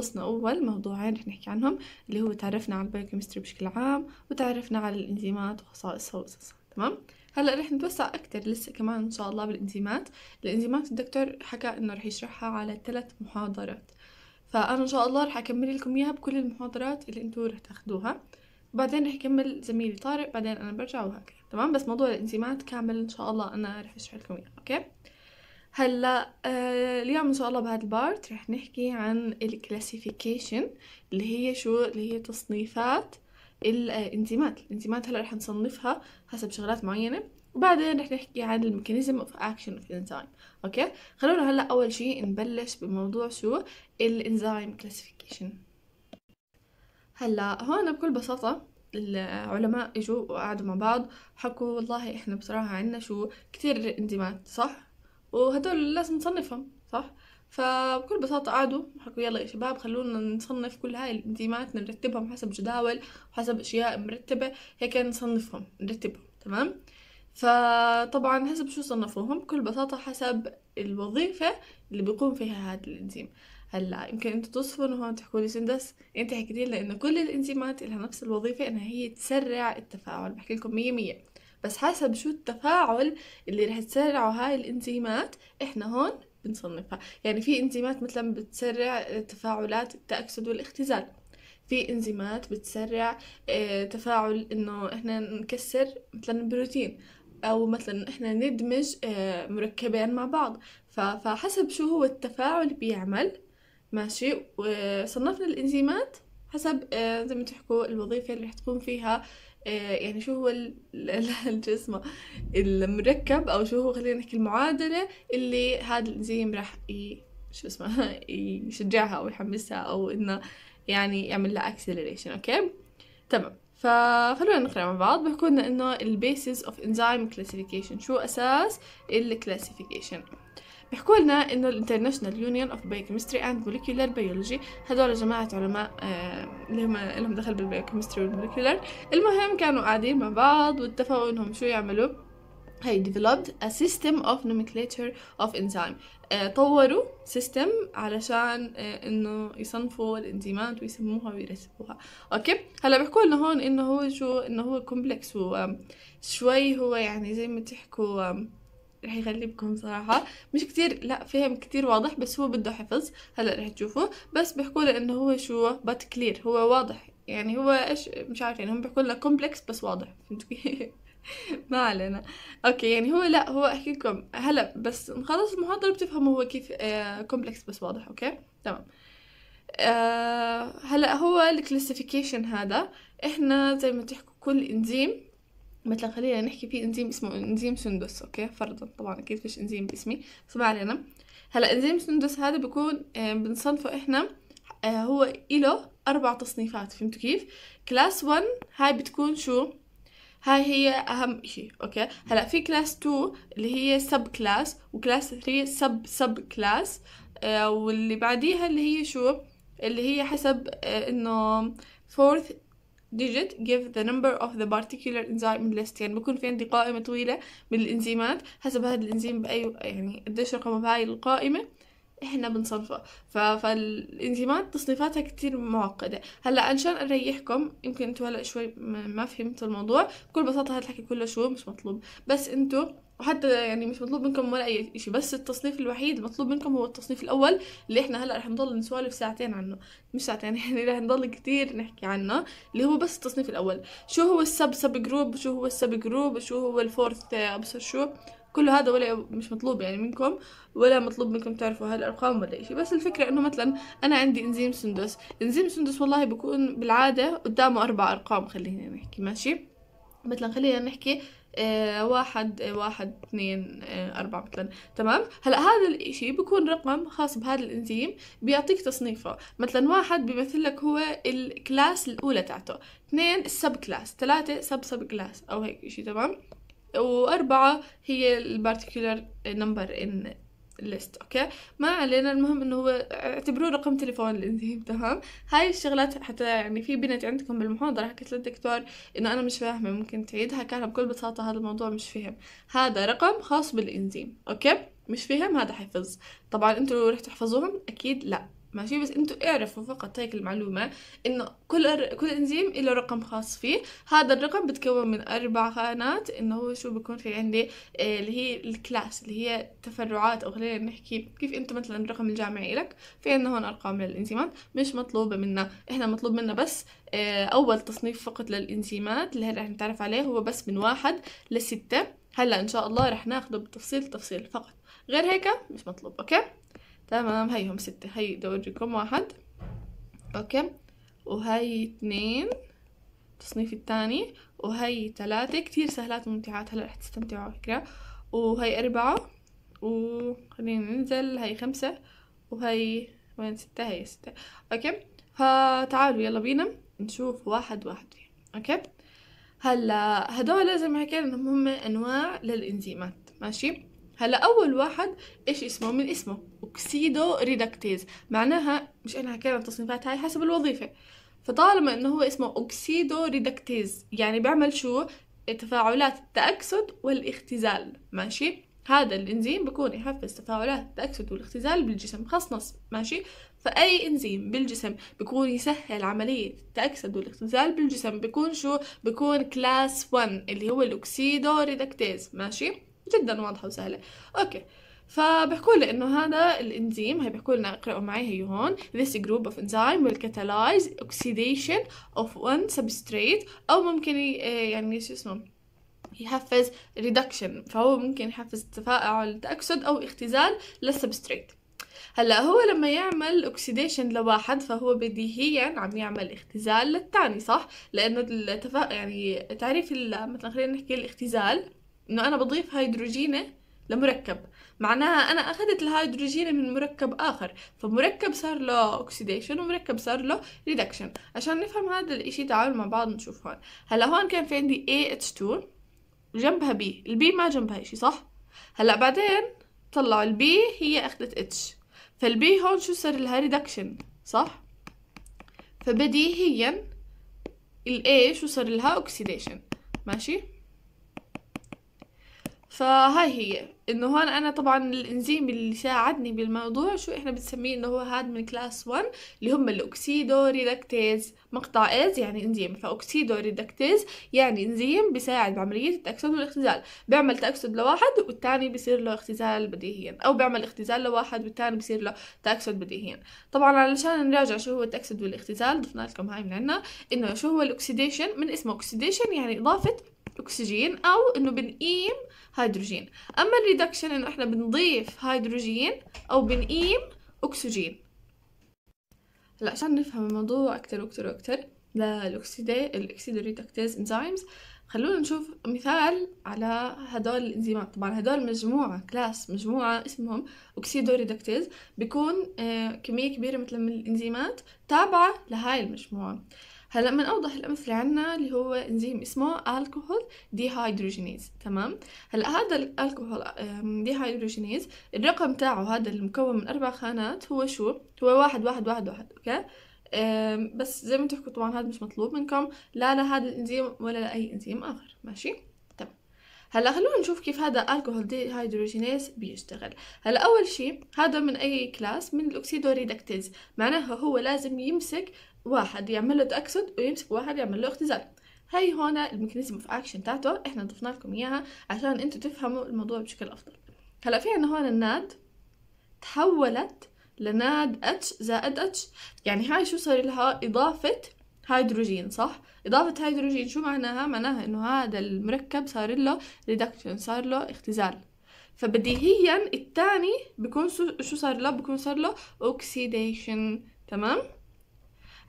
خلصنا أول موضوعين رح نحكي عنهم اللي هو تعرفنا على البايوكيمستري بشكل عام وتعرفنا على الإنزيمات وخصائصها وقصصها تمام؟ هلا رح نتوسع اكثر لسه كمان ان شاء الله بالانزيمات الانزيمات الدكتور حكى انه رح يشرحها على ثلاث محاضرات فانا ان شاء الله رح اكمل لكم اياها بكل المحاضرات اللي انتم رح تاخدوها بعدين رح يكمل زميلي طارق بعدين انا برجع وهكذا تمام بس موضوع الانزيمات كامل ان شاء الله انا رح اشرح لكم اياه اوكي هلا آه، اليوم ان شاء الله بهذا البارت رح نحكي عن الكلاسيفيكيشن اللي هي شو اللي هي تصنيفات آه، الانزيمات الانزيمات هلا رح نصنفها حسب شغلات معينه وبعدين رح نحكي عن الميكانيزم اوف اكشن اوف الانزيم اوكي خلونا هلا اول شيء نبلش بموضوع شو الانزيم كلاسيفيكيشن هلا هون بكل بساطه العلماء اجوا وقعدوا مع بعض وحكوا والله احنا بصراحه عندنا شو كتير انزيمات صح وهدول لازم نصنفهم صح فبكل بساطة قعدوا حكوا يلا يا شباب خلونا نصنف كل هاي الانزيمات نرتبهم حسب جداول وحسب أشياء مرتبة هيك نصنفهم نرتبهم تمام فطبعا حسب شو صنفوهم بكل بساطة حسب الوظيفة اللي بيقوم فيها هذا الإنزيم هلا يمكن انتوا توصفون هون تحكوا لي سندس انت حكيتي لنا انه كل الانزيمات لها نفس الوظيفه انها هي تسرع التفاعل بحكي لكم 100 100 بس حسب شو التفاعل اللي رح تسرعه هاي الانزيمات احنا هون بنصنفها يعني في انزيمات مثلا بتسرع تفاعلات التأكسد والاختزال في انزيمات بتسرع آه، تفاعل انه احنا نكسر مثلا البروتين او مثلا احنا ندمج آه، مركبين مع بعض فحسب شو هو التفاعل بيعمل ماشي وصنفنا الانزيمات حسب آه، زي ما تحكوا الوظيفة اللي رح تقوم فيها آه، يعني شو هو الجسمة المركب او شو هو خلينا نحكي المعادلة اللي هذا الانزيم راح شو اسمه يشجعها او يحمسها او انه يعني يعمل لها اكسلريشن اوكي تمام فخلونا نقرا مع بعض بحكوا لنا انه البيسز اوف انزيم كلاسيفيكيشن شو اساس الكلاسيفيكيشن بيحكوا لنا انه الانترناشونال يونيون اوف بايوكيمستري اند موليكيولر بيولوجي هذول جماعه علماء آه، اللي هم لهم دخل بالبايوكيمستري والموليكيولر المهم كانوا قاعدين مع بعض واتفقوا انهم شو يعملوا هي developed a system of nomenclature of enzyme آه، طوروا سيستم علشان آه، انه يصنفوا الانزيمات ويسموها ويرتبوها اوكي هلا بيحكوا لنا هون انه هو شو انه هو كومبلكس وشوي هو يعني زي ما تحكوا رح يغلبكم صراحة مش كتير لا فهم كتير واضح بس هو بده حفظ هلا رح تشوفوا بس بيحكوا له انه هو شو بات كلير هو واضح يعني هو ايش مش عارفين يعني هم بيحكوا لنا كومبلكس بس واضح كيف ما علينا اوكي يعني هو لا هو احكي لكم هلا بس نخلص المحاضره بتفهموا هو كيف كومبلكس آه، بس واضح اوكي تمام آه، هلا هو الكلاسيفيكيشن هذا احنا زي ما تحكوا كل انزيم مثلا خلينا نحكي في انزيم اسمه انزيم سندس اوكي فرضا طبعا اكيد فيش انزيم باسمي بس ما علينا هلا انزيم سندس هذا بكون آه، بنصنفه احنا آه، هو إله أربع تصنيفات فهمتوا كيف؟ كلاس 1 هاي بتكون شو؟ هاي هي أهم شيء أوكي؟ هلا في كلاس 2 اللي هي سب كلاس وكلاس 3 سب سب كلاس آه، واللي بعديها اللي هي شو؟ اللي هي حسب إنه فورث digit give the number of the particular enzyme list يعني بكون في عندي قائمة طويلة من الإنزيمات حسب هذا الإنزيم بأي يعني قديش رقمه بهاي القائمة احنا بنصنفه ف... فالانزيمات تصنيفاتها كتير معقدة هلا عشان اريحكم يمكن انتوا هلا شوي ما فهمتوا الموضوع بكل بساطة هذا الحكي كله شو مش مطلوب بس انتوا وحتى يعني مش مطلوب منكم ولا اي شيء بس التصنيف الوحيد المطلوب منكم هو التصنيف الاول اللي احنا هلا رح نضل نسولف ساعتين عنه مش ساعتين يعني رح نضل كتير نحكي عنه اللي هو بس التصنيف الاول شو هو السب سب جروب شو هو السب جروب شو هو الفورث ابصر آه، شو كل هذا ولا مش مطلوب يعني منكم ولا مطلوب منكم تعرفوا هالارقام ولا شيء بس الفكره انه مثلا انا عندي انزيم سندس انزيم سندس والله بكون بالعاده قدامه اربع ارقام خلينا نحكي ماشي مثلا خلينا نحكي آه، واحد آه، واحد اثنين آه، أربعة مثلا تمام هلا هذا الإشي بيكون رقم خاص بهذا الإنزيم بيعطيك تصنيفه مثلا واحد بيمثل لك هو الكلاس الأولى تاعته اثنين السب كلاس ثلاثة سب سب كلاس أو هيك إشي تمام وأربعة هي البارتيكولر نمبر إن ليست اوكي ما علينا المهم انه هو اعتبروه رقم تليفون الانزيم تمام هاي الشغلات حتى يعني في بنت عندكم بالمحاضره حكت للدكتور انه انا مش فاهمه ممكن تعيدها قالها بكل بساطه هذا الموضوع مش فهم هذا رقم خاص بالانزيم اوكي مش فهم هذا حفظ طبعا انتوا رح تحفظوهم اكيد لا ماشي بس انتو اعرفوا فقط هيك المعلومة انه كل أر... كل انزيم له رقم خاص فيه هذا الرقم بتكون من اربع خانات انه هو شو بكون في عندي آه، اللي هي الكلاس اللي هي تفرعات او خلينا نحكي كيف انتو مثلا الرقم الجامعي لك في عندنا هون ارقام للانزيمات مش مطلوبة منا احنا مطلوب منا بس آه، اول تصنيف فقط للانزيمات اللي هلا رح نتعرف عليه هو بس من واحد لستة هلا ان شاء الله رح ناخده بالتفصيل تفصيل فقط غير هيك مش مطلوب اوكي تمام هيهم ستة هي بدي اوريكم واحد اوكي وهي اثنين التصنيف الثاني وهي ثلاثة كتير سهلات وممتعات هلا رح تستمتعوا على فكرة وهي أربعة وخلينا ننزل هي خمسة وهي وين ستة هي ستة اوكي فتعالوا يلا بينا نشوف واحد واحد فيهم اوكي هلا هدول زي ما حكينا انهم هم انواع للانزيمات ماشي هلا اول واحد ايش اسمه من اسمه اوكسيدو ريدكتيز معناها مش انا حكينا التصنيفات هاي حسب الوظيفه فطالما انه هو اسمه اوكسيدو ريدكتيز يعني بيعمل شو تفاعلات التأكسد والاختزال ماشي هذا الانزيم بكون يحفز تفاعلات التأكسد والاختزال بالجسم خصنص ماشي فأي انزيم بالجسم بكون يسهل عملية التأكسد والاختزال بالجسم بكون شو بكون كلاس 1 اللي هو الأكسيدو ريدكتيز ماشي جدا واضحه وسهله اوكي فبحكوا لي انه هذا الانزيم هي بحكوا لنا اقراوا معي هي هون this group of enzyme will catalyze oxidation of one substrate او ممكن إيه، يعني شو اسمه يحفز reduction فهو ممكن يحفز تفاعل تأكسد أو اختزال للسبستريت هلا هو لما يعمل اوكسيديشن لواحد فهو بديهيا عم يعمل اختزال للثاني صح لانه التفا... يعني تعريف مثلا خلينا نحكي الاختزال انه انا بضيف هيدروجينه لمركب معناها انا اخذت الهيدروجين من مركب اخر فمركب صار له اوكسيديشن ومركب صار له ريدكشن عشان نفهم هذا الاشي تعالوا مع بعض نشوف هون هلا هون كان في عندي AH2 وجنبها B البي ما جنبها اشي صح هلا بعدين طلعوا البي هي اخذت H فالبي هون شو صار لها ريدكشن صح فبديهيا الاي شو صار لها اوكسيديشن ماشي فهاي هي انه هون انا طبعا الانزيم اللي ساعدني بالموضوع شو احنا بنسميه انه هو هاد من كلاس 1 اللي هم الاوكسيدو ريدكتيز مقطع از يعني انزيم فاوكسيدو ريدكتيز يعني انزيم بيساعد بعمليه التاكسد والاختزال بيعمل تاكسد لواحد والثاني بيصير له اختزال بديهيا او بيعمل اختزال لواحد والثاني بيصير له تاكسد بديهيا طبعا علشان نراجع شو هو التاكسد والاختزال ضفنا لكم هاي من عنا انه شو هو الاكسيديشن من اسمه اكسيديشن يعني اضافه اكسجين او انه بنقيم هيدروجين اما الريدكشن انه احنا بنضيف هيدروجين او بنقيم اكسجين هلا عشان نفهم الموضوع اكتر واكتر واكتر للاكسيدا الاكسيد ريدكتاز انزيمز خلونا نشوف مثال على هدول الانزيمات طبعا هدول مجموعة كلاس مجموعة اسمهم أكسيدو ريدكتيز بيكون آه، كمية كبيرة مثل من الانزيمات تابعة لهاي المجموعة هلا من اوضح الامثله عنا اللي هو انزيم اسمه الكحول ديهايدروجينيز تمام هلا هذا الالكحول ديهايدروجينيز الرقم تاعه هذا المكون من اربع خانات هو شو هو واحد واحد واحد واحد اوكي بس زي ما تحكوا طبعا هذا مش مطلوب منكم لا لهذا الانزيم ولا لاي انزيم اخر ماشي هلا خلونا نشوف كيف هذا الكحول دي هيدروجينيز بيشتغل هلا اول شيء هذا من اي كلاس من ريدكتيز معناها هو لازم يمسك واحد يعمل له تأكسد ويمسك واحد يعمل له اختزال هاي هون الميكانيزم اوف اكشن تاعته احنا ضفنا لكم اياها عشان انتوا تفهموا الموضوع بشكل افضل هلا في عندنا هون الناد تحولت لناد اتش زائد اتش يعني هاي شو صار لها اضافه هيدروجين صح اضافه هيدروجين شو معناها معناها انه هذا المركب صار له ريدكشن صار له اختزال فبديهيا الثاني بيكون شو صار له بيكون صار له اوكسيديشن تمام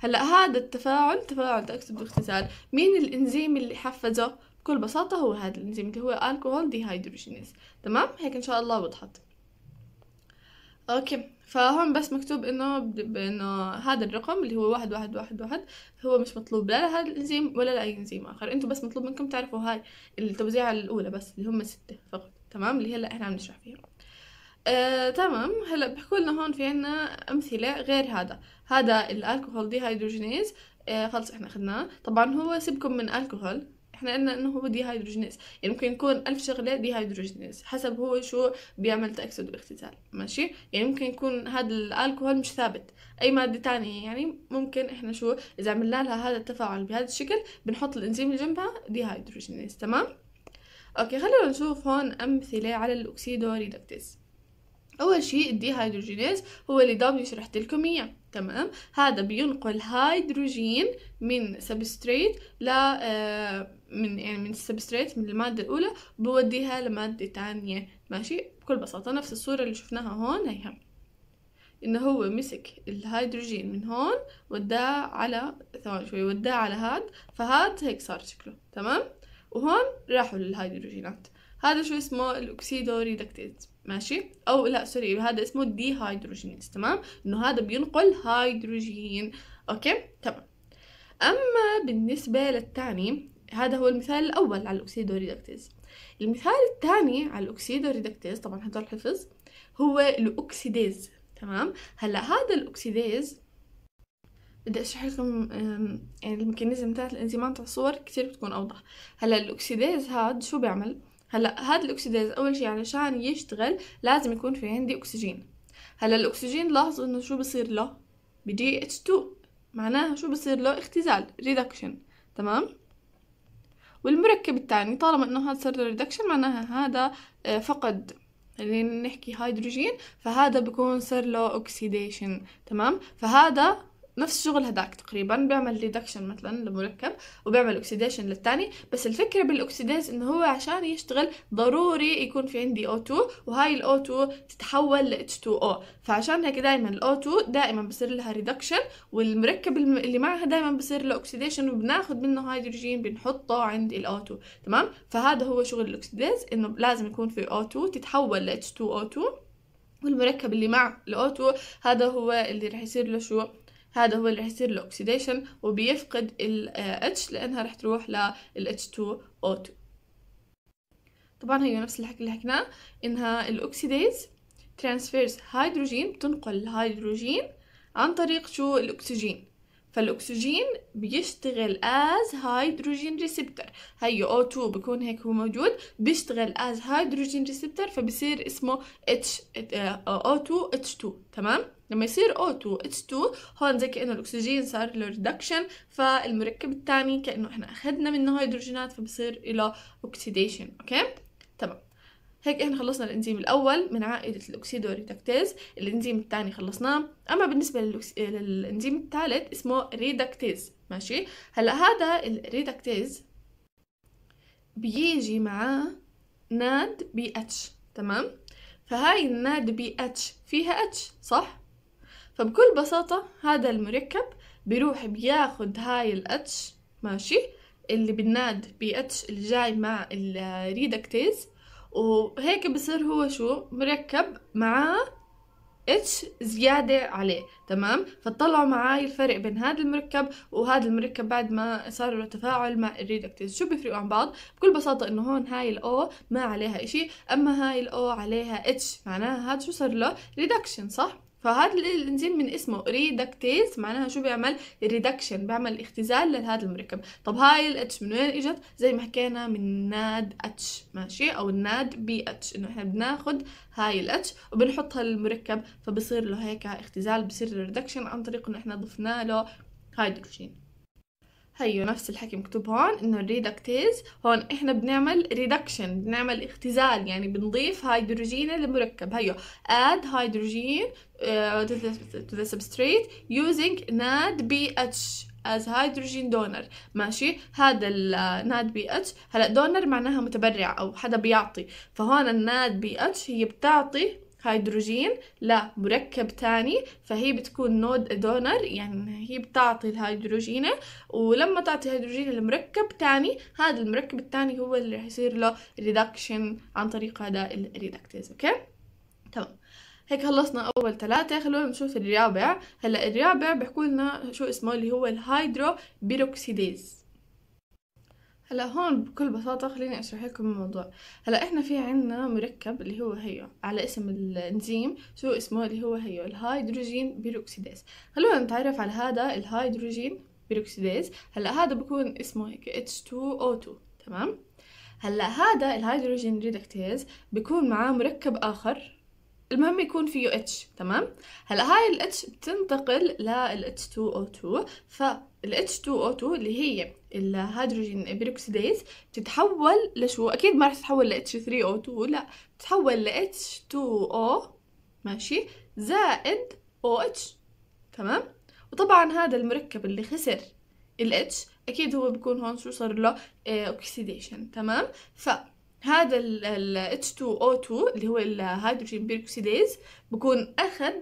هلا هذا التفاعل تفاعل تأكسد واغتسال مين الانزيم اللي حفزه بكل بساطة هو هذا الانزيم اللي هو الكحول ديهايدروجينيز تمام هيك ان شاء الله وضحت اوكي فهون بس مكتوب انه انه هذا الرقم اللي هو واحد واحد واحد واحد هو مش مطلوب لا لهذا الانزيم ولا لاي انزيم اخر انتم بس مطلوب منكم تعرفوا هاي التوزيعة الاولى بس اللي هم ستة فقط تمام اللي هلا احنا عم نشرح فيها آه، تمام هلا بيحكوا لنا هون في عنا امثله غير هذا هذا الالكوهول دي هيدروجينيز آه خلص احنا اخذناه طبعا هو سيبكم من الكوهول احنا قلنا انه هو دي هيدروجينيز يعني ممكن يكون ألف شغله دي هيدروجينيز حسب هو شو بيعمل تاكسد واختزال ماشي يعني ممكن يكون هذا الالكوهول مش ثابت اي ماده تانية يعني ممكن احنا شو اذا عملنا لها هذا التفاعل بهذا الشكل بنحط الانزيم اللي جنبها دي هيدروجينيز تمام اوكي خلينا نشوف هون امثله على الاكسيدو ريدكتيز اول شيء هيدروجينيز هو اللي دبليو شرحت لكم اياه تمام هذا بينقل هيدروجين من سبستريت ل آه، من يعني من السبستريت من المادة الأولى بوديها لمادة تانية ماشي بكل بساطة نفس الصورة اللي شفناها هون هيها إنه هو مسك الهيدروجين من هون وداه على ثواني شوي وداه على هاد فهاد هيك صار شكله تمام وهون راحوا للهيدروجينات هذا شو اسمه الأكسيدو ريدكتيز ماشي او لا سوري هذا اسمه دي هيدروجينيز تمام انه هذا بينقل هيدروجين اوكي تمام اما بالنسبه للثاني هذا هو المثال الاول على الاوكسيدوريدكتيز المثال الثاني على الاوكسيدوريدكتيز طبعا هذول حفظ هو الاوكسيديز تمام هلا هذا الاوكسيديز بدي اشرح لكم يعني الميكانيزم تاع الانزيمات على الصور بتكون اوضح هلا الاوكسيديز هذا شو بيعمل هلا هذا الاكسيدايز اول شيء علشان يعني يشتغل لازم يكون في عندي اكسجين هلا الاكسجين لاحظوا انه شو بصير له بدي اتش 2 معناها شو بصير له اختزال ريدكشن تمام والمركب الثاني طالما انه هذا صار له ريدكشن معناها هذا آه، فقد اللي نحكي هيدروجين فهذا بكون صار له اوكسيديشن تمام فهذا نفس الشغل هداك تقريبا بيعمل ريدكشن مثلا لمركب وبيعمل اوكسيديشن للثاني بس الفكره بالاكسيديز انه هو عشان يشتغل ضروري يكون في عندي O2 وهاي الاو 2 تتحول ل H2O فعشان هيك دائما الاو 2 دائما بصير لها ريدكشن والمركب اللي معها دائما بصير له اوكسيديشن وبناخذ منه هيدروجين بنحطه عند الاو 2 تمام فهذا هو شغل الاكسيديز انه لازم يكون في O2 تتحول ل H2O2 والمركب اللي مع الاوتو 2 هذا هو اللي رح يصير له شو هذا هو اللي رح يصير له وبيفقد ال H لأنها رح تروح لل H2O2 طبعا هي نفس الحكي اللي حكيناه إنها الأوكسيديز ترانسفيرز هيدروجين بتنقل الهيدروجين عن طريق شو الأكسجين فالأكسجين بيشتغل از هيدروجين ريسبتر هي O2 بكون هيك هو موجود بيشتغل از هيدروجين ريسبتر فبصير اسمه H آه، O2 H2 تمام لما يصير O2 H2 هون زي كأنه الأكسجين صار له ريدكشن فالمركب الثاني كأنه احنا أخذنا منه هيدروجينات فبصير له أوكسيديشن أوكي تمام هيك احنا خلصنا الانزيم الاول من عائله الاكسيدوريدكتيز الانزيم الثاني خلصناه اما بالنسبه للانزيم الثالث اسمه ريدكتيز ماشي هلا هذا الريدكتيز بيجي معاه ناد بي اتش تمام فهاي الناد بي اتش فيها اتش صح فبكل بساطة هذا المركب بيروح بياخد هاي الاتش ماشي اللي بالناد بي اتش اللي جاي مع الريدكتيز وهيك بصير هو شو مركب معاه اتش زيادة عليه تمام فطلعوا معاي الفرق بين هذا المركب وهذا المركب بعد ما صار له تفاعل مع الريدكتيز شو بيفرقوا عن بعض بكل بساطة انه هون هاي الاو ما عليها اشي اما هاي الاو عليها اتش معناها هذا شو صار له ريدكشن صح فهذا الانزيم من اسمه ريدكتيز معناها شو بيعمل ريدكشن بيعمل اختزال لهذا المركب طب هاي الاتش من وين اجت زي ما حكينا من ناد اتش ماشي او الناد بي اتش انه احنا بناخد هاي الاتش وبنحطها للمركب فبصير له هيك اختزال بصير ريدكشن عن طريق انه احنا ضفنا له هيدروجين هيو أيوة، نفس الحكي مكتوب هون انه الريدكتيز هون احنا بنعمل ريدكشن بنعمل اختزال يعني بنضيف هيدروجين للمركب هيو اد هيدروجين تو ذا سبستريت يوزنج ناد بي اتش از هيدروجين as hydrogen donor ماشي هذا الناد بي اتش هلا دونر معناها متبرع او حدا بيعطي فهون الناد بي اتش هي بتعطي هيدروجين لمركب تاني فهي بتكون نود دونر يعني هي بتعطي الهيدروجينة ولما تعطي هيدروجين لمركب تاني هذا المركب التاني هو اللي رح يصير له ريدكشن عن طريق هذا الريدكتيز اوكي تمام هيك خلصنا اول ثلاثة خلونا نشوف الرابع هلا الرابع بيحكوا لنا شو اسمه اللي هو الهيدرو بيروكسيديز هلا هون بكل بساطة خليني أشرح لكم الموضوع هلا إحنا في عنا مركب اللي هو هيو على اسم الإنزيم شو اسمه اللي هو هيو الهيدروجين بيروكسيداز خلونا نتعرف على هذا الهيدروجين بيروكسيداز هلا هذا بكون اسمه هيك H2O2 تمام هلا هذا الهيدروجين ريدكتيز بكون معاه مركب آخر المهم يكون فيه اتش تمام هلا هاي الاتش بتنتقل لل H2O2 فال H2O2 اللي هي الهيدروجين بيروكسيديز بتتحول لشو اكيد ما رح تتحول ل H3O2 لا بتتحول ل H2O ماشي زائد OH تمام وطبعا هذا المركب اللي خسر ال H اكيد هو بيكون هون شو صار له اوكسيديشن آه، تمام ف هذا ال H2O2 اللي هو الهيدروجين بيروكسيديز بكون اخذ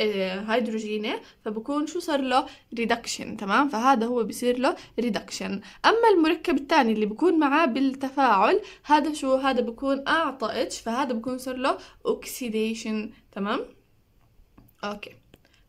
آه، هيدروجيني فبكون شو صار له ريدكشن تمام فهذا هو بصير له ريدكشن اما المركب الثاني اللي بكون معاه بالتفاعل هذا شو هذا بكون اعطى اتش فهذا بكون صار له اوكسيديشن تمام اوكي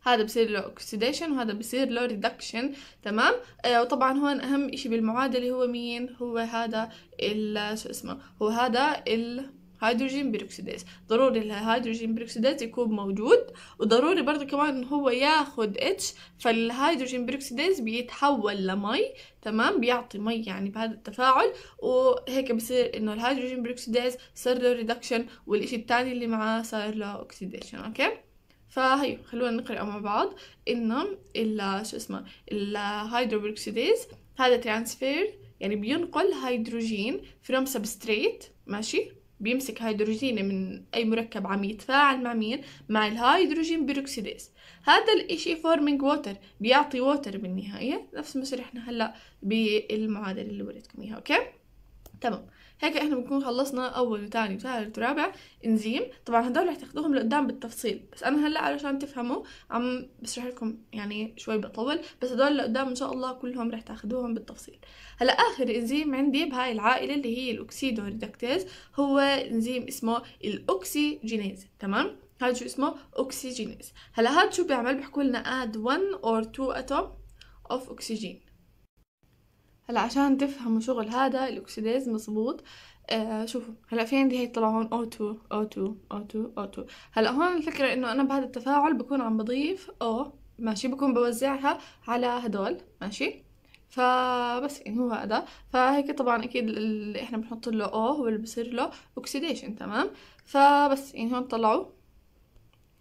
هذا بصير له اوكسيديشن وهذا بصير له ريدكشن تمام آه وطبعا هون اهم شيء بالمعادله هو مين هو هذا ال شو اسمه هو هذا ال هيدروجين بيروكسيداز ضروري الهيدروجين بيروكسيداز يكون موجود وضروري برضه كمان هو ياخد اتش فالهيدروجين بيروكسيداز بيتحول لمي تمام بيعطي مي يعني بهذا التفاعل وهيك بصير انه الهيدروجين بيروكسيداز صار له ريدكشن والشيء التاني اللي معاه صار له اوكسيديشن اوكي فهي خلونا نقرأ مع بعض انه شو اسمه الهيدروبيروكسيداز هذا ترانسفير يعني بينقل هيدروجين from substrate ماشي بيمسك هيدروجين من أي مركب عم يتفاعل مع مين؟ مع الهيدروجين بيروكسيديز هذا الإشي فورمينج ووتر بيعطي ووتر بالنهاية نفس ما شرحنا هلأ بالمعادلة اللي وريتكم إياها أوكي؟ تمام هيك احنا بنكون خلصنا اول وثاني وثالث ورابع انزيم طبعا هدول رح تاخذوهم لقدام بالتفصيل بس انا هلا علشان تفهموا عم بشرح لكم يعني شوي بطول بس هدول لقدام ان شاء الله كلهم رح تاخذوهم بالتفصيل هلا اخر انزيم عندي بهاي العائله اللي هي الاوكسيدو ريدكتيز هو انزيم اسمه الاوكسيجينيز تمام هذا شو اسمه اوكسيجينيز هلا هاد شو بيعمل بيحكوا لنا اد 1 اور 2 اتوم اوف اوكسجين هلا عشان تفهموا شغل هذا الأكسيديز مزبوط آه شوفوا هلا في عندي هي طلع هون O2 O2 O2 O2 هلا هون الفكرة إنه أنا بهذا التفاعل بكون عم بضيف O ماشي بكون بوزعها على هدول ماشي فبس يعني هو هذا فهيك طبعا اكيد اللي احنا بنحط له او هو اللي بصير له اوكسيديشن تمام فبس يعني هون طلعوا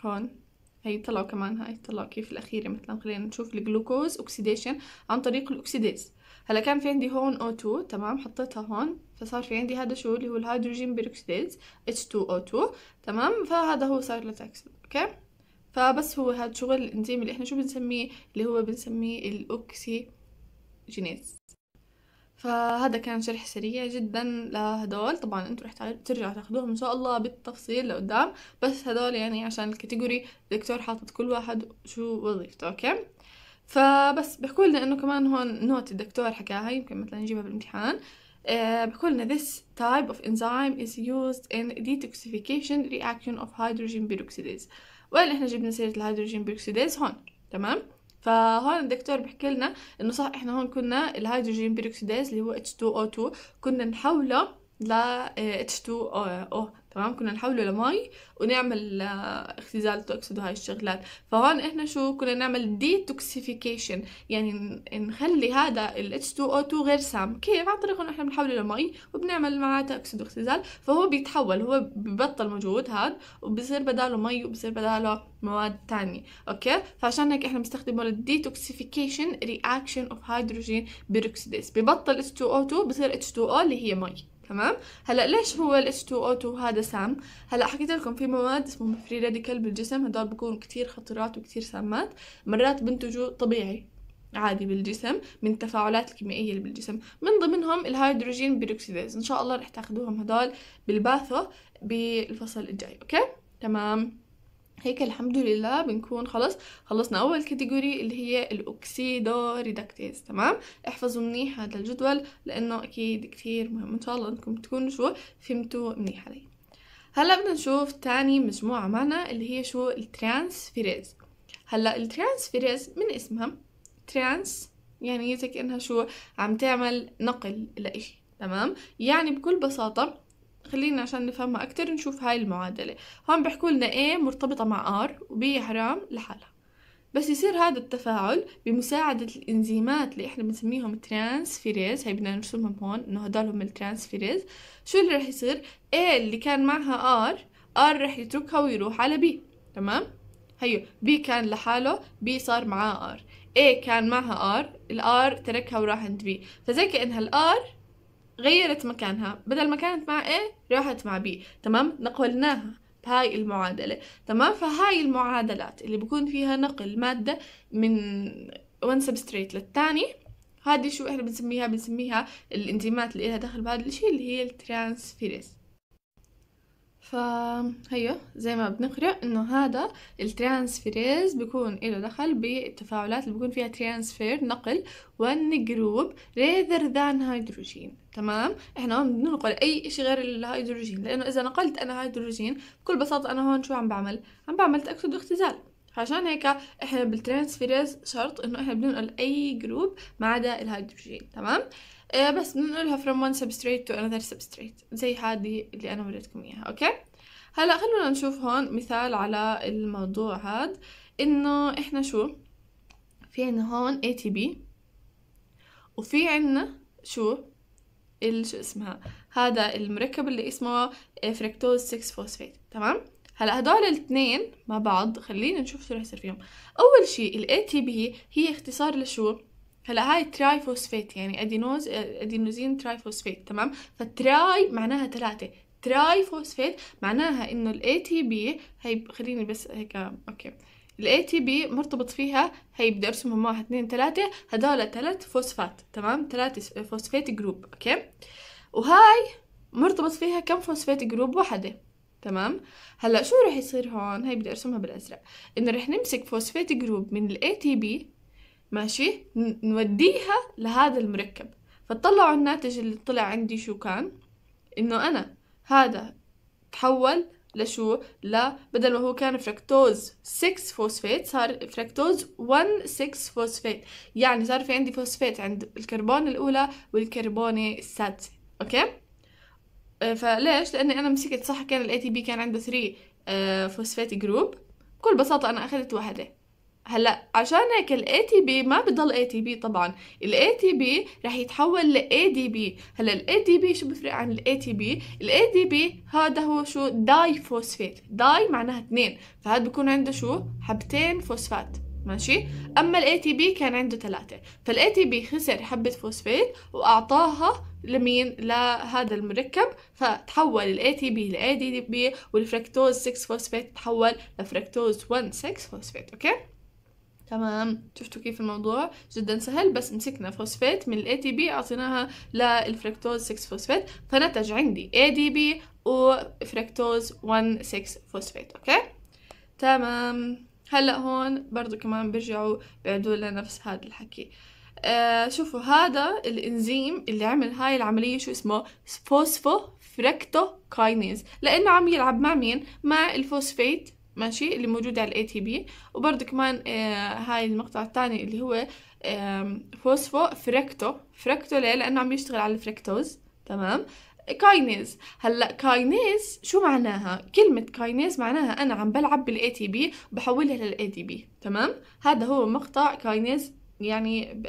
هون هي طلعوا كمان هاي طلعوا كيف الاخيره مثلا خلينا نشوف الجلوكوز اوكسيديشن عن طريق الاوكسيديز هلا كان في عندي هون O2 تمام حطيتها هون فصار في عندي هذا شو اللي هو الهيدروجين بيروكسيدز H2O2 تمام فهذا هو صار لتاكسل اوكي فبس هو هاد شغل الانزيم اللي احنا شو بنسميه اللي هو بنسميه الاوكسي جينيز فهذا كان شرح سريع جدا لهدول طبعا انتم رح ترجعوا تاخذوهم ان شاء الله بالتفصيل لقدام بس هدول يعني عشان الكاتيجوري الدكتور حاطط كل واحد شو وظيفته اوكي فبس بحكوا لنا انه كمان هون نوت الدكتور حكاها يمكن مثلا نجيبها بالامتحان آه، بحكوا لنا this type of enzyme is used in detoxification reaction of hydrogen peroxidase وين احنا جبنا سيرة الهيدروجين بيروكسيديز هون تمام فهون الدكتور بحكي لنا انه صح احنا هون كنا الهيدروجين بيروكسيديز اللي هو H2O2 كنا نحوله ل H2O إيه، تمام كنا نحوله لمي ونعمل آه، اختزال توكسيد وهاي الشغلات فهون احنا شو كنا نعمل detoxification يعني نخلي هذا ال H2O2 غير سام كيف عن طريق انه احنا بنحوله لمي وبنعمل معاه تأكسيد اختزال فهو بيتحول هو ببطل موجود هاد وبصير بداله مي وبصير بداله مواد تانية اوكي فعشان هيك احنا بنستخدمه للديتوكسيفيكيشن رياكشن اوف هيدروجين بيروكسيديز ببطل H2O2 بصير H2O اللي هي مي تمام هلا ليش هو الاتش H2O2 هذا سام هلا حكيت لكم في مواد اسمهم فري راديكال بالجسم هدول بكونوا كتير خطرات وكتير سامات مرات بنتجوا طبيعي عادي بالجسم من التفاعلات الكيميائية اللي بالجسم من ضمنهم الهيدروجين بيروكسيديز إن شاء الله رح تاخدوهم هدول بالباثو بالفصل الجاي أوكي تمام هيك الحمد لله بنكون خلص خلصنا اول كاتيجوري اللي هي الاوكسيدو ريدكتيز تمام احفظوا منيح هذا الجدول لانه اكيد كثير مهم ان شاء الله انكم تكونوا شو فهمتوا منيح علي هلا بدنا نشوف تاني مجموعه معنا اللي هي شو الترانسفيريز هلا الترانسفيريز من اسمها ترانس يعني زي كانها شو عم تعمل نقل لإشي تمام يعني بكل بساطه خلينا عشان نفهمها أكتر نشوف هاي المعادلة هون بيحكوا لنا A مرتبطة مع R و B حرام لحالها بس يصير هذا التفاعل بمساعدة الإنزيمات اللي إحنا بنسميهم ترانسفيريز هي بدنا نرسمهم هون إنه هدول هم الترانسفيريز شو اللي رح يصير A اللي كان معها R R رح يتركها ويروح على B تمام هيو B كان لحاله B صار معاه R A كان معها R الار تركها وراح عند B فزي كأنها الار غيرت مكانها بدل ما كانت مع A راحت مع B تمام نقلناها بهاي المعادلة تمام فهاي المعادلات اللي بكون فيها نقل مادة من one substrate للتاني هذه شو احنا بنسميها بنسميها الانزيمات اللي لها دخل بهذا الشيء اللي هي الترانسفيرس فهيو زي ما بنقرأ إنه هذا الترانسفيريز بيكون له دخل بالتفاعلات اللي بيكون فيها ترانسفير نقل ون جروب ريذر ذان هيدروجين تمام احنا هون بننقل اي شيء غير الهيدروجين لانه اذا نقلت انا هيدروجين بكل بساطه انا هون شو عم بعمل عم بعمل تاكسد اختزال عشان هيك احنا بالترانسفيريز شرط انه احنا بننقل اي جروب ما عدا الهيدروجين تمام إيه، بس بننقلها from one substrate to another substrate زي هذه اللي أنا وريتكم إياها أوكي هلا خلونا نشوف هون مثال على الموضوع هاد إنه إحنا شو في عنا هون ATP وفي عنا شو ال شو اسمها هذا المركب اللي اسمه فركتوز 6 فوسفات تمام هلا هدول الاثنين مع بعض خلينا نشوف شو رح يصير فيهم اول شيء الاي تي بي هي اختصار لشو هلا هاي تراي فوسفيت يعني ادينوز ادينوزين تراي فوسفيت تمام فتراي معناها ثلاثه تراي فوسفيت معناها انه الاي تي بي هي خليني بس هيك اوكي الاي تي بي مرتبط فيها هي بدي ارسمهم واحد اثنين ثلاثة هدول ثلاث فوسفات تمام ثلاثة فوسفات جروب اوكي وهاي مرتبط فيها كم فوسفات جروب وحدة تمام هلا شو رح يصير هون هي بدي ارسمها بالازرق انه رح نمسك فوسفات جروب من الاي تي بي ماشي نوديها لهذا المركب فطلعوا الناتج اللي طلع عندي شو كان انه انا هذا تحول لشو لا بدل ما هو كان فركتوز 6 فوسفات صار فركتوز 1 6 فوسفات يعني صار في عندي فوسفات عند الكربون الاولى والكربونه السادسه اوكي آه، فليش لاني انا مسكت صح كان الاي تي بي كان عنده 3 فوسفات جروب بكل بساطه انا اخذت وحده هلا عشان هيك الاي تي بي ما بضل اي تي بي طبعا الاي تي بي رح يتحول لاي دي بي هلا الاي دي بي شو بفرق عن الاي تي بي الاي دي بي هذا هو شو داي فوسفات داي معناها اثنين فهذا بكون عنده شو حبتين فوسفات ماشي اما الاي تي بي كان عنده ثلاثه فالاي تي بي خسر حبه فوسفات واعطاها لمين لهذا المركب فتحول الاي تي بي لاي دي بي والفركتوز 6 فوسفات تحول لفركتوز 1 6 فوسفات اوكي تمام شفتوا كيف الموضوع جدا سهل بس مسكنا فوسفات من الاي تي بي اعطيناها للفركتوز 6 فوسفات فنتج عندي اي دي بي وفركتوز 1 6 فوسفات اوكي تمام هلا هون برضو كمان بيرجعوا بيعدوا لنا نفس هذا الحكي آه شوفوا هذا الانزيم اللي عمل هاي العمليه شو اسمه فوسفو فركتو كاينيز لانه عم يلعب مع مين مع الفوسفات ماشي اللي موجودة على الاي تي بي وبرضه كمان آه هاي المقطع الثاني اللي هو آه فوسفو فريكتو فريكتو ليه لانه عم يشتغل على الفركتوز تمام كاينيز هلا كاينيز شو معناها كلمه كاينيز معناها انا عم بلعب بالاي تي بي بحولها للاي تي بي تمام هذا هو مقطع كاينيز يعني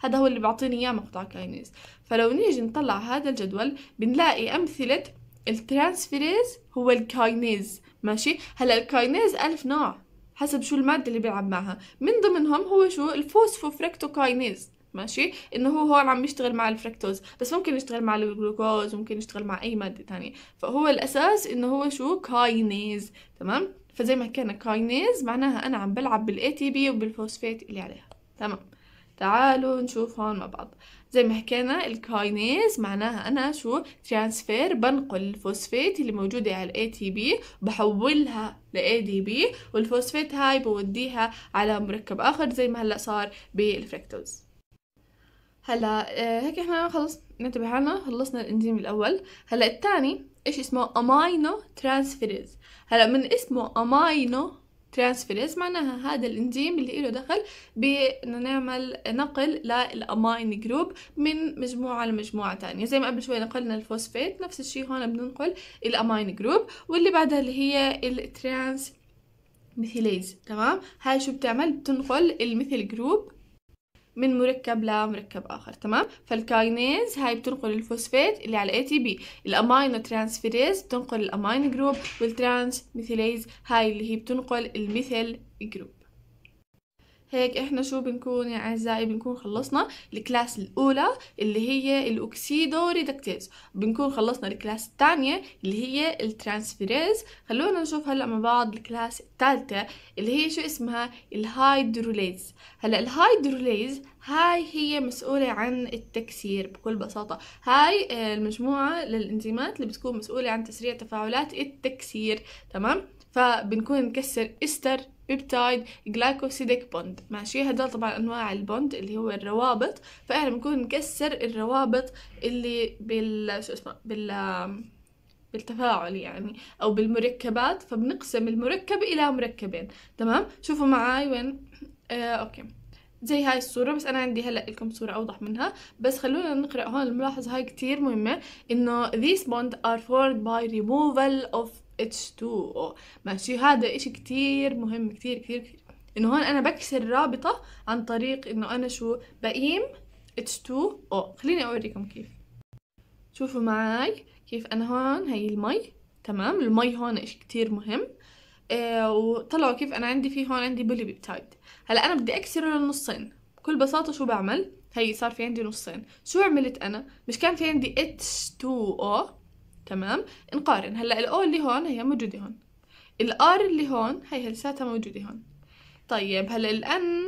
هذا هو اللي بيعطيني اياه مقطع كاينيز فلو نيجي نطلع هذا الجدول بنلاقي امثله الترانسفيريز هو الكاينيز ماشي هلا الكاينيز ألف نوع حسب شو الماده اللي بيلعب معها من ضمنهم هو شو الفوسفوفركتوكاينيز ماشي انه هو هون عم يشتغل مع الفركتوز بس ممكن يشتغل مع الجلوكوز ممكن يشتغل مع اي ماده تانية فهو الاساس انه هو شو كاينيز تمام فزي ما حكينا كاينيز معناها انا عم بلعب بالاي تي بي وبالفوسفات اللي عليها تمام تعالوا نشوف هون مع بعض زي ما حكينا الكاينيز معناها أنا شو ترانسفير بنقل الفوسفات اللي موجودة على الاي تي بي بحولها لاي دي بي والفوسفات هاي بوديها على مركب آخر زي ما هلأ صار بالفركتوز هلا آه، هيك احنا خلص ننتبه عنا خلصنا الانزيم الاول هلا الثاني ايش اسمه امينو ترانسفيرز هلا من اسمه امينو ترانسفيريز معناها هذا الانزيم اللي له دخل بأنه نعمل نقل للامين جروب من مجموعة لمجموعة تانية زي ما قبل شوي نقلنا الفوسفيت نفس الشيء هون بننقل الامين جروب واللي بعدها اللي هي الترانس ميثيليز تمام هاي شو بتعمل بتنقل الميثيل جروب من مركب لمركب آخر تمام فالكاينيز هاي بتنقل الفوسفات اللي على ATP الأمينو ترانسفيريز بتنقل الأمين جروب والترانس ميثيليز هاي اللي هي بتنقل الميثيل جروب هيك احنا شو بنكون يا اعزائي بنكون خلصنا الكلاس الاولى اللي هي الاوكسيدو ريدكتيز بنكون خلصنا الكلاس الثانيه اللي هي الترانسفيريز خلونا نشوف هلا مع بعض الكلاس الثالثه اللي هي شو اسمها الهايدروليز هلا الهايدروليز هاي هي مسؤولة عن التكسير بكل بساطة هاي آه، المجموعة للإنزيمات اللي بتكون مسؤولة عن تسريع تفاعلات التكسير تمام فبنكون نكسر استر بيبتايد جلايكوسيديك بوند ماشي هدول طبعا انواع البوند اللي هو الروابط فاحنا بنكون نكسر الروابط اللي بال شو اسمه بال بالتفاعل يعني او بالمركبات فبنقسم المركب الى مركبين تمام شوفوا معاي وين آه اوكي زي هاي الصورة بس أنا عندي هلأ لكم صورة أوضح منها بس خلونا نقرأ هون الملاحظة هاي كتير مهمة إنه these bonds are formed by removal of اتش 2 او ماشي هذا إشي كتير مهم كتير كتير, كتير. إنه هون أنا بكسر رابطة عن طريق إنه أنا شو بقيم اتش 2 او خليني أوريكم كيف شوفوا معاي كيف أنا هون هي المي تمام المي هون إشي كتير مهم آه وطلعوا كيف أنا عندي في هون عندي بولي بيبتايد هلا أنا بدي أكسره للنصين بكل بساطة شو بعمل هي صار في عندي نصين شو عملت أنا مش كان في عندي اتش 2 او تمام نقارن هلا الاو اللي هون هي موجوده هون الار اللي هون هي لساتها موجوده هون طيب هلا الان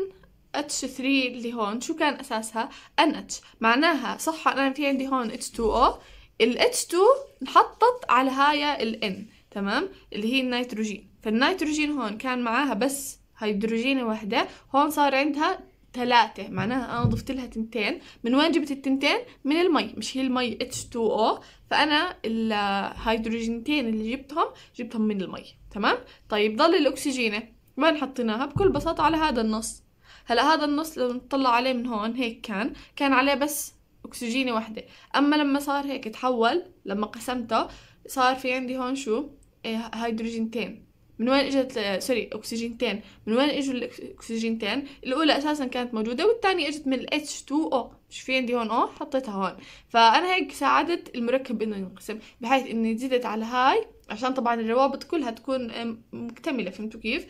اتش 3 اللي هون شو كان اساسها ان اتش معناها صح انا في عندي هون اتش 2 او الاتش 2 انحطت على هاي الان تمام اللي هي النيتروجين فالنيتروجين هون كان معاها بس هيدروجين وحدة هون صار عندها ثلاثة معناها أنا ضفت لها تنتين من وين جبت التنتين؟ من المي مش هي المي H2O فأنا الهيدروجينتين اللي جبتهم جبتهم من المي تمام؟ طيب ضل الأكسجينة وين حطيناها؟ بكل بساطة على هذا النص هلا هذا النص لو نطلع عليه من هون هيك كان كان عليه بس أكسجينة واحدة أما لما صار هيك تحول لما قسمته صار في عندي هون شو؟ هيدروجينتين إيه، من وين اجت سوري اكسجينتين من وين اجوا الاكسجينتين الاولى اساسا كانت موجوده والثانيه اجت من الاتش 2 او مش في عندي هون او حطيتها هون فانا هيك ساعدت المركب انه ينقسم بحيث انه زدت على هاي عشان طبعا الروابط كلها تكون مكتمله فهمتوا كيف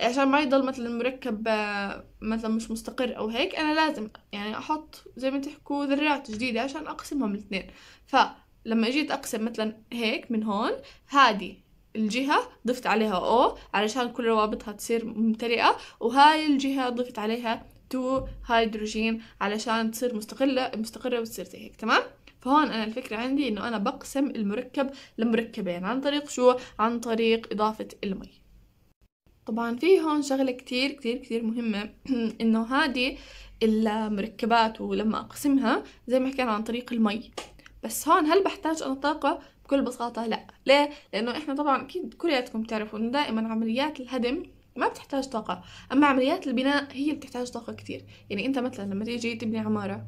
عشان ما يضل مثلا المركب آه، مثلا مش مستقر او هيك انا لازم يعني احط زي ما تحكوا ذرات جديده عشان اقسمهم الاثنين فلما جيت اقسم مثلا هيك من هون هادي الجهة ضفت عليها O علشان كل روابطها تصير ممتلئة وهاي الجهة ضفت عليها 2 هيدروجين علشان تصير مستقلة مستقرة وتصير زي هيك تمام؟ فهون أنا الفكرة عندي إنه أنا بقسم المركب لمركبين عن طريق شو؟ عن طريق إضافة المي طبعا في هون شغلة كتير كتير كتير مهمة إنه هادي المركبات ولما أقسمها زي ما حكينا عن طريق المي بس هون هل بحتاج أنا طاقة بكل بساطة لا ليه؟ لأنه إحنا طبعا أكيد كلياتكم بتعرفوا إنه دائما عمليات الهدم ما بتحتاج طاقة أما عمليات البناء هي اللي بتحتاج طاقة كتير يعني أنت مثلا لما تيجي تبني عمارة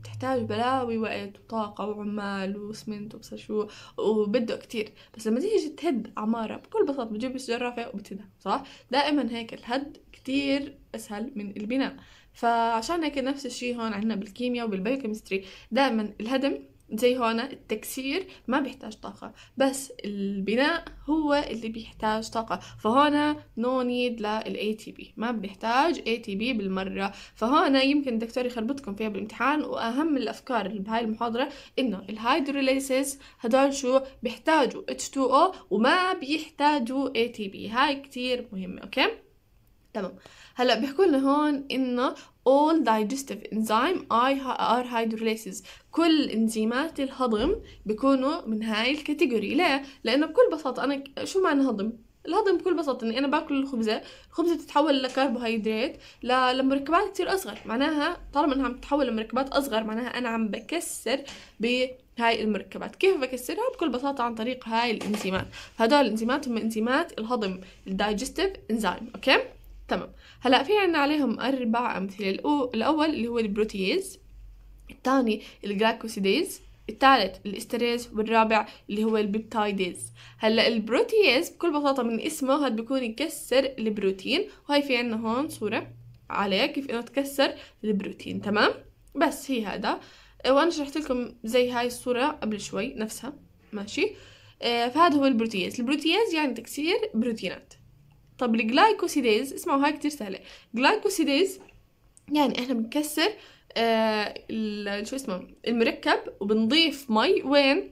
بتحتاج بلاوي وقت وطاقة وعمال وسمنت وبصر شو وبده كتير بس لما تيجي تهد عمارة بكل بساطة بتجيب جرافة وبتهدها صح؟ دائما هيك الهد كتير أسهل من البناء فعشان هيك نفس الشيء هون عنا بالكيمياء وبالبيوكيمستري دائما الهدم زي هون التكسير ما بيحتاج طاقة بس البناء هو اللي بيحتاج طاقة فهون نو نيد لل ATP ما بنحتاج ATP بالمرة فهون يمكن الدكتور يخربطكم فيها بالامتحان واهم الافكار اللي بهاي المحاضرة انه الهايدروليسيس هدول شو بيحتاجوا H2O وما بيحتاجوا ATP هاي كتير مهمة اوكي تمام هلا بيحكوا لنا هون انه all digestive enzyme are hydrolases كل انزيمات الهضم بيكونوا من هاي الكاتيجوري ليه لانه بكل بساطه انا شو معنى هضم الهضم بكل بساطه اني انا باكل الخبزه الخبزه بتتحول لكربوهيدرات لمركبات كتير اصغر معناها طالما انها عم تتحول لمركبات اصغر معناها انا عم بكسر بهاي المركبات كيف بكسرها بكل بساطه عن طريق هاي الانزيمات هدول الانزيمات هم انزيمات الهضم الدايجستيف انزيم اوكي تمام هلا في عنا عليهم اربع امثله الاول اللي هو البروتيز الثاني الجلايكوسيديز الثالث الاستريز والرابع اللي هو البيبتايديز هلا البروتيز بكل بساطه من اسمه هاد بيكون يكسر البروتين وهي في عنا هون صوره عليه كيف انه تكسر البروتين تمام بس هي هذا وانا شرحت لكم زي هاي الصوره قبل شوي نفسها ماشي آه، فهذا هو البروتيز البروتيز يعني تكسير بروتينات طب الجلايكوسيديز اسمعوا هاي كتير سهله جلايكوسيديز يعني احنا بنكسر آه شو اسمه المركب وبنضيف مي وين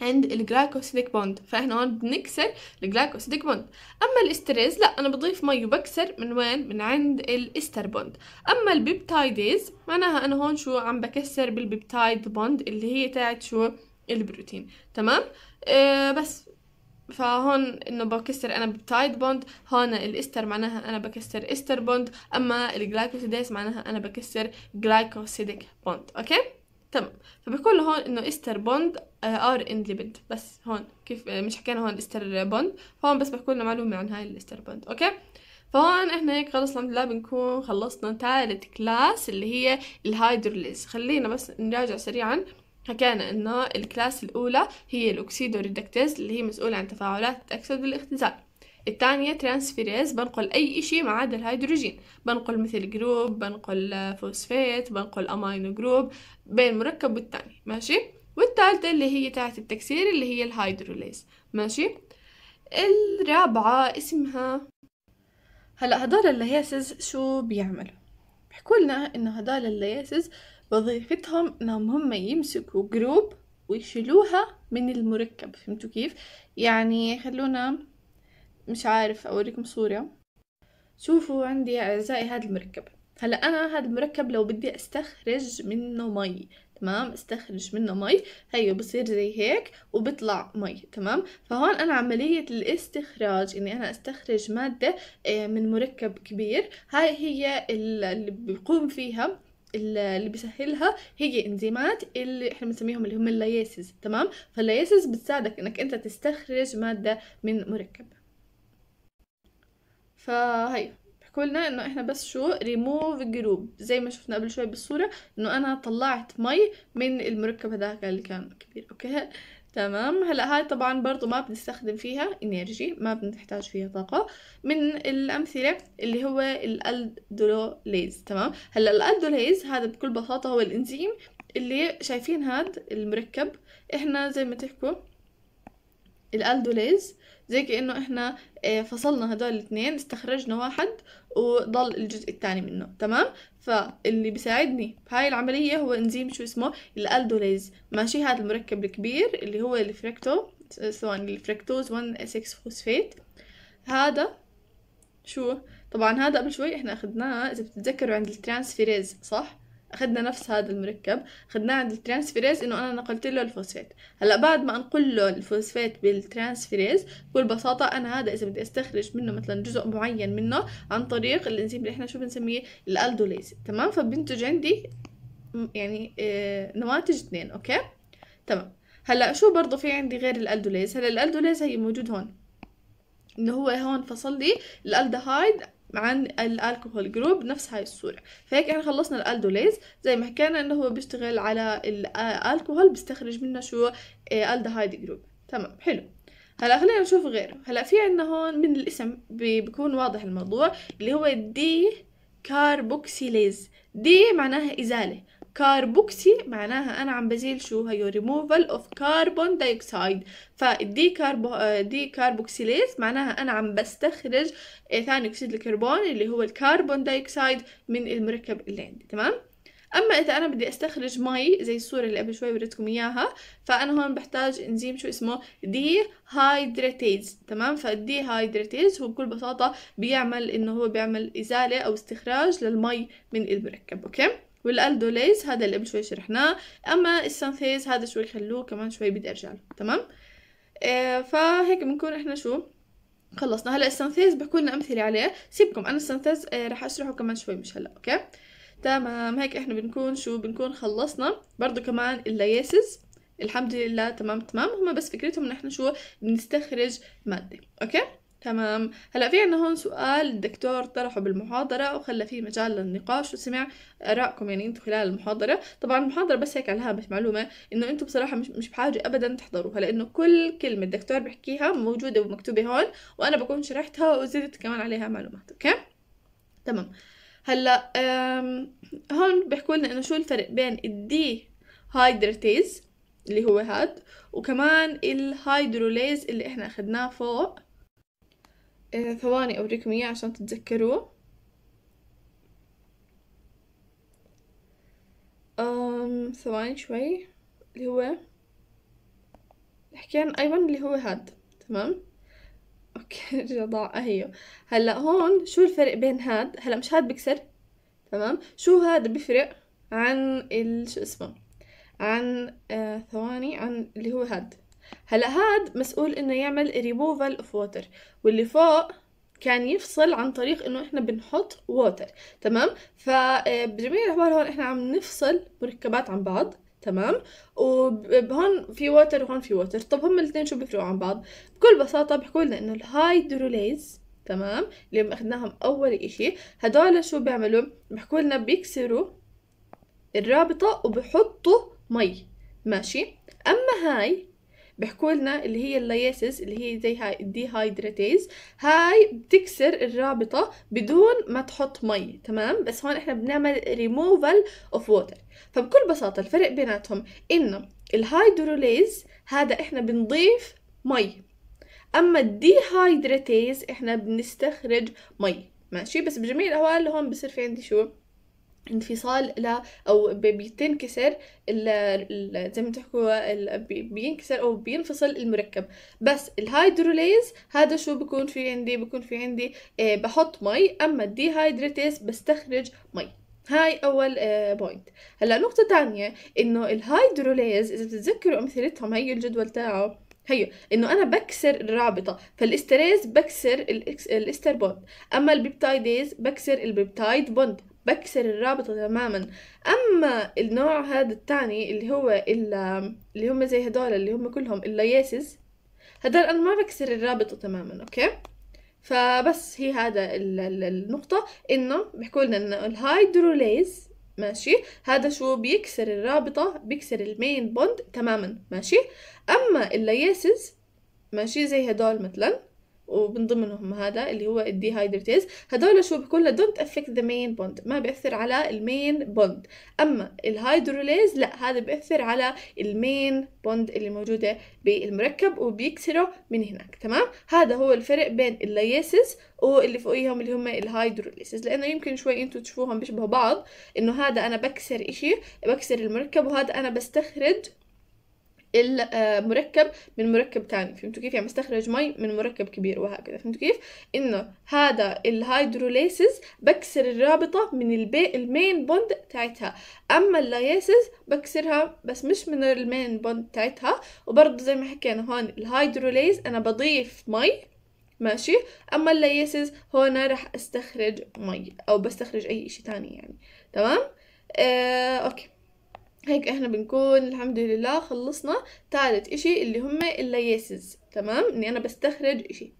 عند الجلايكوسيديك بوند فاحنا هون بنكسر الجلايكوسيديك بوند اما الاستريز لا انا بضيف مي وبكسر من وين من عند الاستر بوند اما البيبتايديز معناها انا هون شو عم بكسر بالبيبتايد بوند اللي هي تاعت شو البروتين تمام آه بس فهون انه بكسر انا بتايد بوند هون الاستر معناها انا بكسر استر بوند اما الجلايكوسيديز معناها انا بكسر جلايكوسيديك بوند اوكي تمام فبقول له هون انه استر بوند آه، ار اندبند بس هون كيف آه، مش حكينا هون استر بوند فهون بس بحكوا لنا معلومه عن هاي الاستر بوند اوكي فهون احنا هيك خلص الحمد لله بنكون خلصنا ثالث كلاس اللي هي الهايدروليز خلينا بس نراجع سريعا حكينا انه الكلاس الاولى هي الاكسيدو ريدكتيز اللي هي مسؤولة عن تفاعلات الاكسد والاختزال الثانية ترانسفيريز بنقل أي إشي ما عدا الهيدروجين بنقل مثل جروب بنقل آه، فوسفيت بنقل أمينو جروب بين مركب والتاني ماشي والثالثة اللي هي تاعت التكسير اللي هي الهيدروليز ماشي الرابعة اسمها هلا هدول اللياسز شو بيعملوا بحكولنا انه هدول اللياسز وظيفتهم انهم هم يمسكوا جروب ويشيلوها من المركب فهمتوا كيف يعني خلونا مش عارف اوريكم صورة شوفوا عندي اعزائي هذا المركب هلا انا هذا المركب لو بدي استخرج منه مي تمام استخرج منه مي هيو بصير زي هيك وبطلع مي تمام فهون انا عملية الاستخراج اني انا استخرج مادة آه، من مركب كبير هاي هي اللي بقوم فيها اللي بيسهلها هي انزيمات اللي احنا بنسميهم اللي هم اللايسز تمام فاللايسز بتساعدك انك انت تستخرج مادة من مركب فهي بيحكوا انه احنا بس شو ريموف جروب زي ما شفنا قبل شوي بالصورة انه انا طلعت مي من المركب هذاك اللي كان كبير اوكي تمام هلا هاي طبعا برضو ما بنستخدم فيها انرجي ما بنحتاج فيها طاقه من الامثله اللي هو الالدوليز تمام هلا الالدوليز هذا بكل بساطه هو الانزيم اللي شايفين هاد المركب احنا زي ما تحكوا الالدوليز زي كأنه احنا آه، فصلنا هدول الاثنين استخرجنا واحد وضل الجزء الثاني منه تمام فاللي بيساعدني بهاي العملية هو انزيم شو اسمه الالدوليز ماشي هذا المركب الكبير اللي هو الفركتو ثواني الفركتوز 1 6 فوسفيت هذا شو طبعا هذا قبل شوي احنا اخذناه اذا بتتذكروا عند الترانسفيريز صح اخذنا نفس هذا المركب اخذناه عند الترانسفيريز انه انا نقلت له الفوسفات هلا بعد ما انقل له الفوسفات بالترانسفيريز بكل بساطه انا هذا اذا بدي استخرج منه مثلا جزء معين منه عن طريق الانزيم اللي احنا شو بنسميه الالدوليز تمام فبنتج عندي يعني آه، نواتج اثنين اوكي تمام هلا شو برضه في عندي غير الالدوليز هلا الالدوليز هي موجود هون انه هو هون فصل لي الالدهايد عن الالكوهول جروب نفس هاي الصورة فهيك احنا خلصنا الالدوليز زي ما حكينا انه هو بيشتغل على الالكوهول بيستخرج منه شو إيه، الدهايد جروب تمام حلو هلا خلينا نشوف غيره هلا في عندنا هون من الاسم بيكون واضح الموضوع اللي هو دي كاربوكسيليز دي معناها ازاله كاربوكسي معناها أنا عم بزيل شو هيو ريموفال أوف كاربون دايوكسيد فالدي كاربو دي كاربوكسيليز معناها أنا عم بستخرج ثاني أكسيد الكربون اللي هو الكربون دايوكسيد من المركب اللي عندي تمام اما اذا انا بدي استخرج مي زي الصوره اللي قبل شوي وريتكم اياها فانا هون بحتاج انزيم شو اسمه دي هايدريتيز تمام فالدي هايدريتيز هو بكل بساطه بيعمل انه هو بيعمل ازاله او استخراج للمي من المركب اوكي والالدوليز هذا اللي قبل شوي شرحناه اما السنثيز هذا شوي خلوه كمان شوي بدي ارجع له تمام آه فهيك بنكون احنا شو خلصنا هلا السنثيز بحكوا لنا امثله عليه سيبكم انا السنثيز آه رح اشرحه كمان شوي مش هلا اوكي تمام هيك احنا بنكون شو بنكون خلصنا برضو كمان اللياسز الحمد لله تمام تمام هما بس فكرتهم ان احنا شو بنستخرج ماده اوكي تمام هلا في عنا هون سؤال الدكتور طرحه بالمحاضرة وخلى فيه مجال للنقاش وسمع آرائكم يعني انتم خلال المحاضرة طبعا المحاضرة بس هيك على هامش معلومة انه انتم بصراحة مش, مش بحاجة ابدا تحضروها لانه كل كلمة الدكتور بحكيها موجودة ومكتوبة هون وانا بكون شرحتها وزدت كمان عليها معلومات اوكي تمام هلا هون بيحكوا لنا انه شو الفرق بين الدي هايدرتيز اللي هو هاد وكمان الهايدروليز اللي احنا اخذناه فوق إيه، ثواني أوريكم إياه عشان تتذكروه أم ثواني شوي اللي هو حكينا أيضا اللي هو هاد تمام اوكي رضاعة أيوه. أهيو هلا هون شو الفرق بين هاد هلا مش هاد بكسر تمام شو هاد بفرق عن ال شو اسمه عن آه ثواني عن اللي هو هاد هلا هاد مسؤول انه يعمل ريموفال اوف ووتر واللي فوق كان يفصل عن طريق انه احنا بنحط ووتر تمام فبجميع آه، الاحوال هون احنا عم نفصل مركبات عن بعض تمام وهون في ووتر وهون في ووتر طب هم الاثنين شو بيفرقوا عن بعض بكل بساطه بيحكوا لنا انه الهايدروليز تمام اللي اخذناهم اول اشي هدول شو بيعملوا بيحكوا لنا بيكسروا الرابطه وبحطوا مي ماشي اما هاي بيحكوا لنا اللي هي اللياسس اللي هي زي هاي الديهايدراتيز هاي بتكسر الرابطة بدون ما تحط مي تمام بس هون احنا بنعمل ريموفال اوف ووتر فبكل بساطة الفرق بيناتهم انه الهايدروليز هذا احنا بنضيف مي اما الديهايدراتيز احنا بنستخرج مي ماشي بس بجميع الاحوال هون بصير في عندي شو انفصال ل او بتنكسر زي ما تحكوا بينكسر او بينفصل المركب بس الهايدروليز هذا شو بكون في عندي بكون في عندي آه، بحط مي اما الديهايدريتيز بستخرج مي هاي اول بوينت آه، هلا نقطه تانية انه الهايدروليز اذا بتتذكروا امثلتهم هي الجدول تاعه هي انه انا بكسر الرابطه فالاستريز بكسر الاستر بوند اما البيبتايديز بكسر البيبتايد بوند بكسر الرابطة تماما أما النوع هذا التاني اللي هو اللي هم زي هدول اللي هم كلهم اللياسز هدول أنا ما بكسر الرابطة تماما أوكي فبس هي هذا النقطة إنه بيحكوا لنا إنه الهايدروليز ماشي هذا شو بيكسر الرابطة بيكسر المين بوند تماما ماشي أما اللياسز ماشي زي هدول مثلا ومن ضمنهم هذا اللي هو الدي الديهايدريتيز هذول شو بكل دونت افكت ذا مين بوند ما بياثر على المين بوند اما الهايدروليز لا هذا بياثر على المين بوند اللي موجوده بالمركب وبيكسره من هناك تمام هذا هو الفرق بين اللايسز واللي فوقيهم اللي هم الهايدروليسز لانه يمكن شوي انتم تشوفوهم بيشبهوا بعض انه هذا انا بكسر اشي بكسر المركب وهذا انا بستخرج المركب من مركب تاني فهمتوا كيف يعني بستخرج مي من مركب كبير وهكذا فهمتوا كيف انه هذا الهيدروليسز بكسر الرابطة من البي المين بوند تاعتها اما اللايسز بكسرها بس مش من المين بوند تاعتها وبرضه زي ما حكينا هون الهيدروليز انا بضيف مي ماشي اما اللايسز هون راح استخرج مي او بستخرج اي اشي تاني يعني تمام آه، اوكي هيك احنا بنكون الحمد لله خلصنا ثالث اشي اللي هم الليسز تمام اني انا بستخرج اشي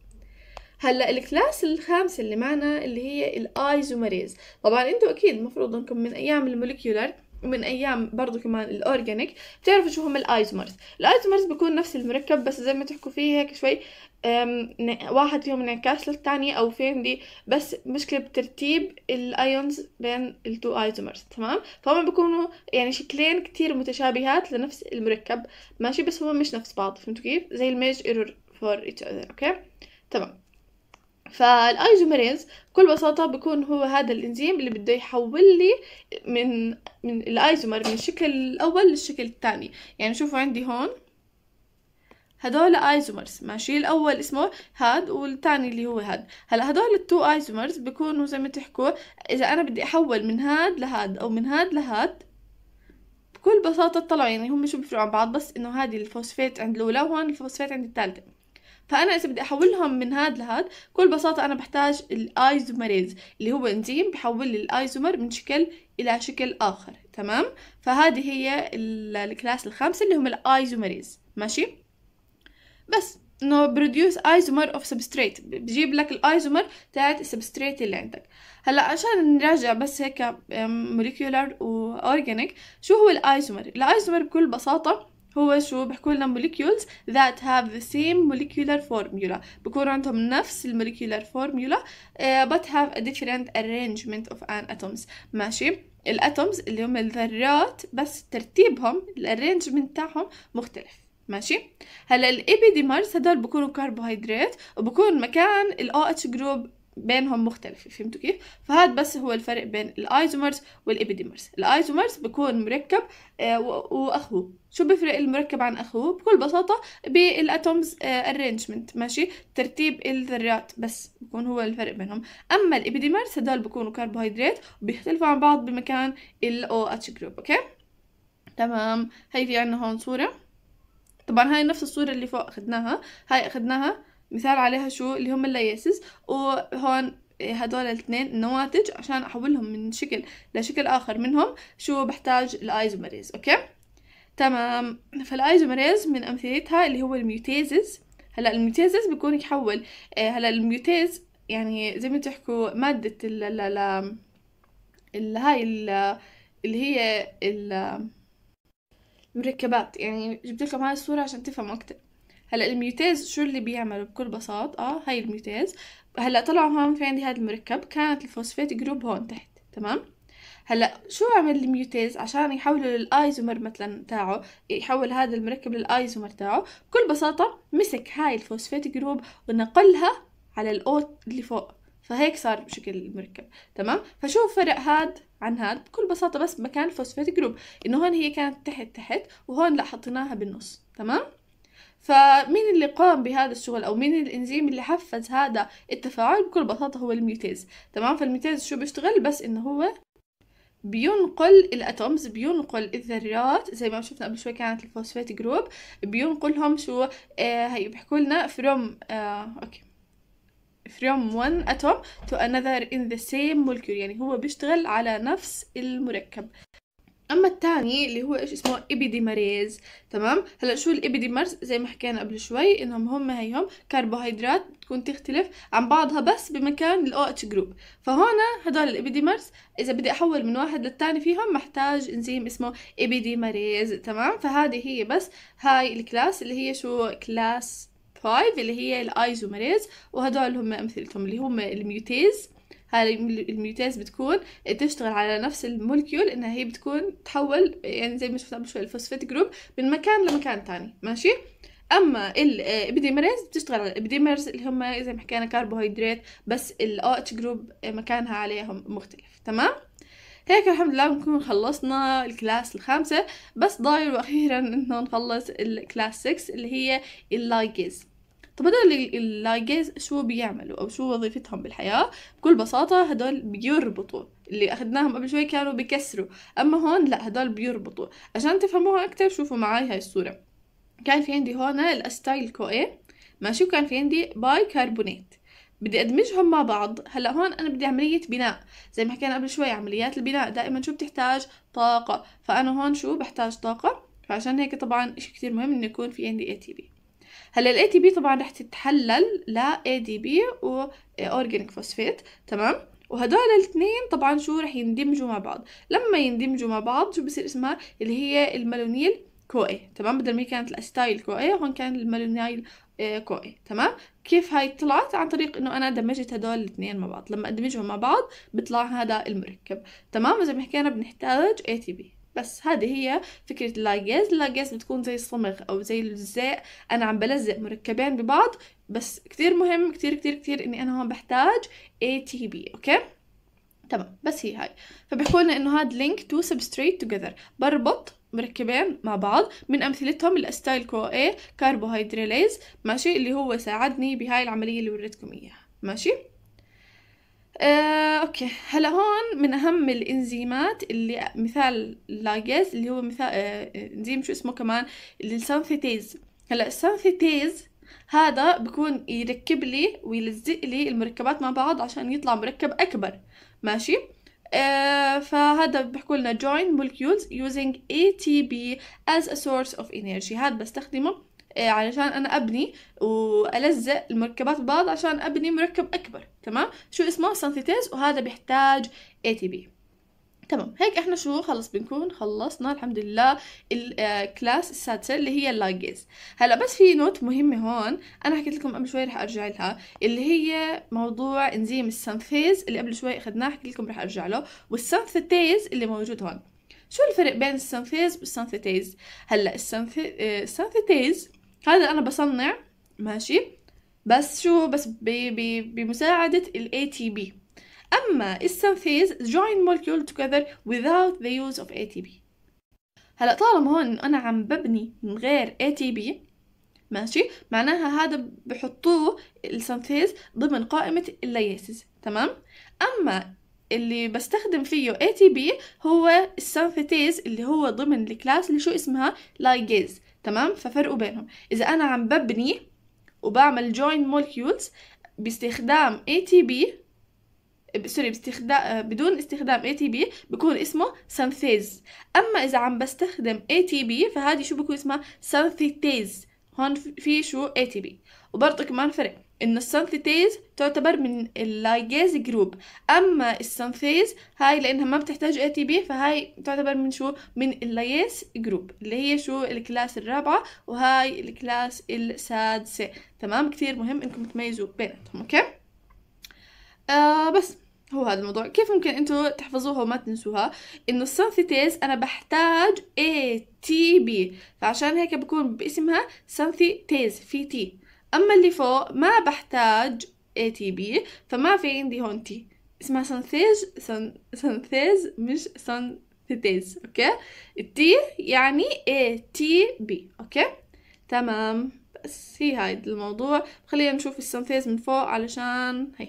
هلا الكلاس الخامسة اللي معنا اللي هي الايزومريز طبعا انتوا اكيد المفروض انكم من ايام الموليكيولر من ايام برضو كمان الاورجانيك بتعرفوا شو هم الايزمرز الايزمرز بيكون نفس المركب بس زي ما تحكوا فيه هيك شوي واحد فيهم انعكاس للثاني او في عندي بس مشكله بترتيب الايونز بين التو ايزومرز تمام فهم بيكونوا يعني شكلين كتير متشابهات لنفس المركب ماشي بس هم مش نفس بعض فهمتوا كيف زي الميج ايرور فور ايتش اذر اوكي تمام فالايزوميريز بكل بساطة بكون هو هذا الإنزيم اللي بده يحول لي من من الأيزومر من الشكل الأول للشكل الثاني يعني شوفوا عندي هون هدول ايزومرز ماشي الاول اسمه هاد والثاني اللي هو هاد هلا هدول التو ايزومرز بكونوا زي ما تحكوا اذا انا بدي احول من هاد لهاد او من هاد لهاد بكل بساطه طلعوا يعني هم شو بيفرقوا عن بعض بس انه هادي الفوسفات عند الاولى وهون الفوسفات عند الثالثه فانا اذا بدي احولهم من هاد لهاد بكل بساطه انا بحتاج الايزومريز اللي هو انزيم بحول لي الايزومر من شكل الى شكل اخر تمام فهذه هي الكلاس الخامسه اللي هم الايزومريز ماشي بس انه بروديوس ايزومر اوف سبستريت بجيب لك الايزومر تاعت السبستريت اللي عندك هلا عشان نراجع بس هيك موليكيولر واورجانيك شو هو الايزومر الايزومر بكل بساطه هو شو بحكوا لنا molecules that have the same molecular formula بكون عندهم نفس المولكيولر فورمولا آه، but have a different arrangement of an atoms ماشي الاتومز اللي هم الذرات بس ترتيبهم الارينجمنت تاعهم مختلف ماشي هلا الابيديمرز هدول بكونوا كربوهيدرات وبكون مكان الاو اتش جروب بينهم مختلفة فهمتوا كيف؟ فهذا بس هو الفرق بين الايزومرز والابيديمرز الايزومرز بكون مركب آه، واخوه شو بفرق المركب عن اخوه بكل بساطة بالاتومز ارينجمنت آه، ماشي ترتيب الذرات بس بكون هو الفرق بينهم اما الابيديمرز هدول بكونوا كربوهيدرات وبيختلفوا عن بعض بمكان ال OH جروب اوكي تمام هي في عنا هون صورة طبعا هاي نفس الصورة اللي فوق اخدناها هاي اخدناها مثال عليها شو اللي هم الليسز وهون هدول الاثنين نواتج عشان احولهم من شكل لشكل اخر منهم شو بحتاج الايزومريز اوكي تمام فالايزومريز من امثلتها اللي هو الميوتيزز هلا الميوتيزز بيكون يحول آه، هلا الميوتيز يعني زي ما تحكوا مادة ال ال ال هاي اللي هي ال المركبات يعني جبت لكم هاي الصورة عشان تفهموا أكتر هلا الميوتاز شو اللي بيعمله بكل بساطه اه هاي الميوتاز هلا طلعوا هون في عندي هذا المركب كانت الفوسفات جروب هون تحت تمام هلا شو عمل الميوتيز عشان يحوله للايزومر مثلا تاعه يحول هذا المركب للايزومر تاعه بكل بساطه مسك هاي الفوسفات جروب ونقلها على الاوت اللي فوق فهيك صار بشكل المركب تمام فشو فرق هاد عن هاد بكل بساطه بس مكان الفوسفات جروب انه هون هي كانت تحت تحت وهون لا حطيناها بالنص تمام فمين اللي قام بهذا الشغل او مين الانزيم اللي حفز هذا التفاعل بكل بساطه هو الميوتيز تمام فالميوتيز شو بيشتغل بس انه هو بينقل الاتومز بينقل الذرات زي ما شفنا قبل شوي كانت الفوسفات جروب بينقلهم شو آه هي بيحكوا لنا فروم آه اوكي from one atom to another in the same molecule يعني هو بيشتغل على نفس المركب اما الثاني اللي هو ايش اسمه ابيديماريز تمام هلا شو الابيديمرز زي ما حكينا قبل شوي انهم هم هيهم كربوهيدرات بتكون تختلف عن بعضها بس بمكان الاو اتش جروب فهون هدول الابيديمرز اذا بدي احول من واحد للثاني فيهم محتاج انزيم اسمه ابيديماريز تمام فهذه هي بس هاي الكلاس اللي هي شو كلاس 5 اللي هي الايزوميريز وهدول هم امثلتهم اللي هم الميوتيز هاي الميوتاز بتكون تشتغل على نفس المولكيول انها هي بتكون تحول يعني زي ما شفنا قبل شوي الفوسفيت جروب من مكان لمكان تاني ماشي اما الابيديمريز آه، بتشتغل على الابيديمرز اللي هم زي ما حكينا كربوهيدرات بس الاو اتش جروب مكانها عليهم مختلف تمام هيك الحمد لله بنكون خلصنا الكلاس الخامسة بس ضايل وأخيرا إنه نخلص الكلاس 6 اللي هي اللايجز طب هدول اللايجيز شو بيعملوا أو شو وظيفتهم بالحياة بكل بساطة هدول بيربطوا اللي أخذناهم قبل شوي كانوا بكسروا أما هون لا هدول بيربطوا عشان تفهموها أكتر شوفوا معاي هاي الصورة كان في عندي هون الأستايل كوئي ماشي وكان في عندي باي كربونات بدي ادمجهم مع بعض هلا هون انا بدي عمليه بناء زي ما حكينا قبل شوي عمليات البناء دائما شو بتحتاج طاقه فانا هون شو بحتاج طاقه فعشان هيك طبعا شيء كتير مهم انه يكون في عندي اي تي بي هلا الاي تي بي طبعا رح تتحلل ل اي دي بي واورجانيك فوسفيت تمام وهدول الاثنين طبعا شو رح يندمجوا مع بعض لما يندمجوا مع بعض شو بصير اسمها اللي هي المالونيل كوي تمام بدل ما كانت الاستايل كوي هون كان المالونيل آه، كوي تمام كيف هاي طلعت عن طريق انه انا دمجت هدول الاثنين مع بعض لما ادمجهم مع بعض بيطلع هذا المركب تمام زي ما حكينا بنحتاج اي تي بي بس هذه هي فكرة اللاجاز اللاجاز بتكون زي الصمغ أو زي الجزاء أنا عم بلزق مركبين ببعض بس كتير مهم كتير كتير كتير إني أنا هون بحتاج ATB أوكي تمام بس هي هاي فبيقولنا إنه هاد لينك تو substrate together بربط مركبين مع بعض من امثلتهم الاستايل كو اي كاربوهيدريليز ماشي اللي هو ساعدني بهاي العمليه اللي وريتكم اياها ماشي آه، اوكي هلا هون من اهم الانزيمات اللي مثال لاجز اللي هو مثال آه،, آه، انزيم شو اسمه كمان اللي السانثيتيز هلا السانثيتيز هذا بكون يركب لي ويلزق لي المركبات مع بعض عشان يطلع مركب اكبر ماشي آه فهذا بيحكوا لنا join molecules using ATP as a source of energy هذا بستخدمه آه، علشان انا ابني والزق المركبات ببعض عشان ابني مركب اكبر تمام شو اسمه سنتيتيز وهذا بيحتاج اي تي بي تمام هيك احنا شو خلص بنكون خلصنا الحمد لله الكلاس السادسة اللي هي اللاجيز هلا بس في نوت مهمة هون انا حكيت لكم قبل شوي رح ارجع لها اللي هي موضوع انزيم السنثيز اللي قبل شوي اخذناه حكيت لكم رح ارجع له والسنثيتيز اللي موجود هون شو الفرق بين السنثيز والسنثيتيز هلا السنثيتيز آه، هذا انا بصنع ماشي بس شو بس بي بي بمساعدة ال ATP أما السنثيز join molecule together without the use of ATP هلا طالما هون أنا عم ببني من غير ATP ماشي معناها هذا بحطوه السنثيز ضمن قائمة الليسز تمام أما اللي بستخدم فيه ATP هو السنثيز اللي هو ضمن الكلاس اللي شو اسمها لايجيز تمام ففرقوا بينهم اذا انا عم ببني وبعمل جوين molecules باستخدام ATP سوري باستخدام بدون استخدام ATP بكون اسمه synthase اما اذا عم بستخدم ATP فهذه شو بكون اسمها synthase هون في شو ATP وبرضه كمان فرق إن السنثيتيز تعتبر من اللايجاز جروب أما السنثيز هاي لأنها ما بتحتاج اي تي بي فهاي تعتبر من شو من اللايس جروب اللي هي شو الكلاس الرابعة وهاي الكلاس السادسة تمام كثير مهم إنكم تميزوا بيناتهم أوكي آه بس هو هذا الموضوع كيف ممكن انتم تحفظوها وما تنسوها انه السنثيتيز انا بحتاج اي تي بي فعشان هيك بكون باسمها سنثيتيز في تي أما اللي فوق ما بحتاج بي فما في عندي هون تي اسمها سنثيز سن... سنثيز مش سنثيز أوكي التي يعني بي أوكي تمام بس هي هاي الموضوع خلينا نشوف السنثيز من فوق علشان هي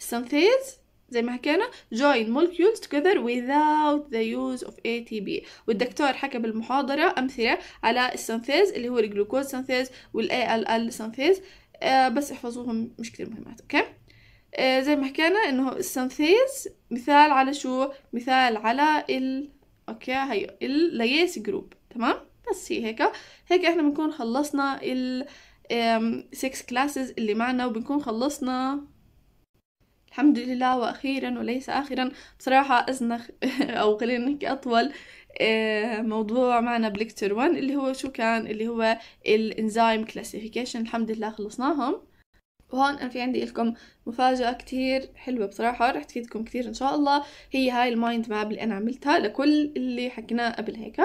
السنثيز زي ما حكينا join molecules together without the use of ATP والدكتور حكى بالمحاضرة أمثلة على السنتيز اللي هو الجلوكوز سنتيز والALL سنتيز آه بس احفظوهم مش كتير مهمات أوكي آه زي ما حكينا إنه السنتيز مثال على شو مثال على ال أوكي هي اللياس جروب تمام بس هي هيك هيك احنا بنكون خلصنا ال 6 كلاسز اللي معنا وبنكون خلصنا الحمد لله واخيرا وليس اخرا بصراحه ازنخ او خلينا نحكي اطول آه، موضوع معنا بليكتر 1 اللي هو شو كان اللي هو الانزيم كلاسيفيكيشن الحمد لله خلصناهم وهون انا في عندي لكم مفاجاه كتير حلوه بصراحه رح تفيدكم كتير ان شاء الله هي هاي المايند ماب اللي انا عملتها لكل اللي حكيناه قبل هيك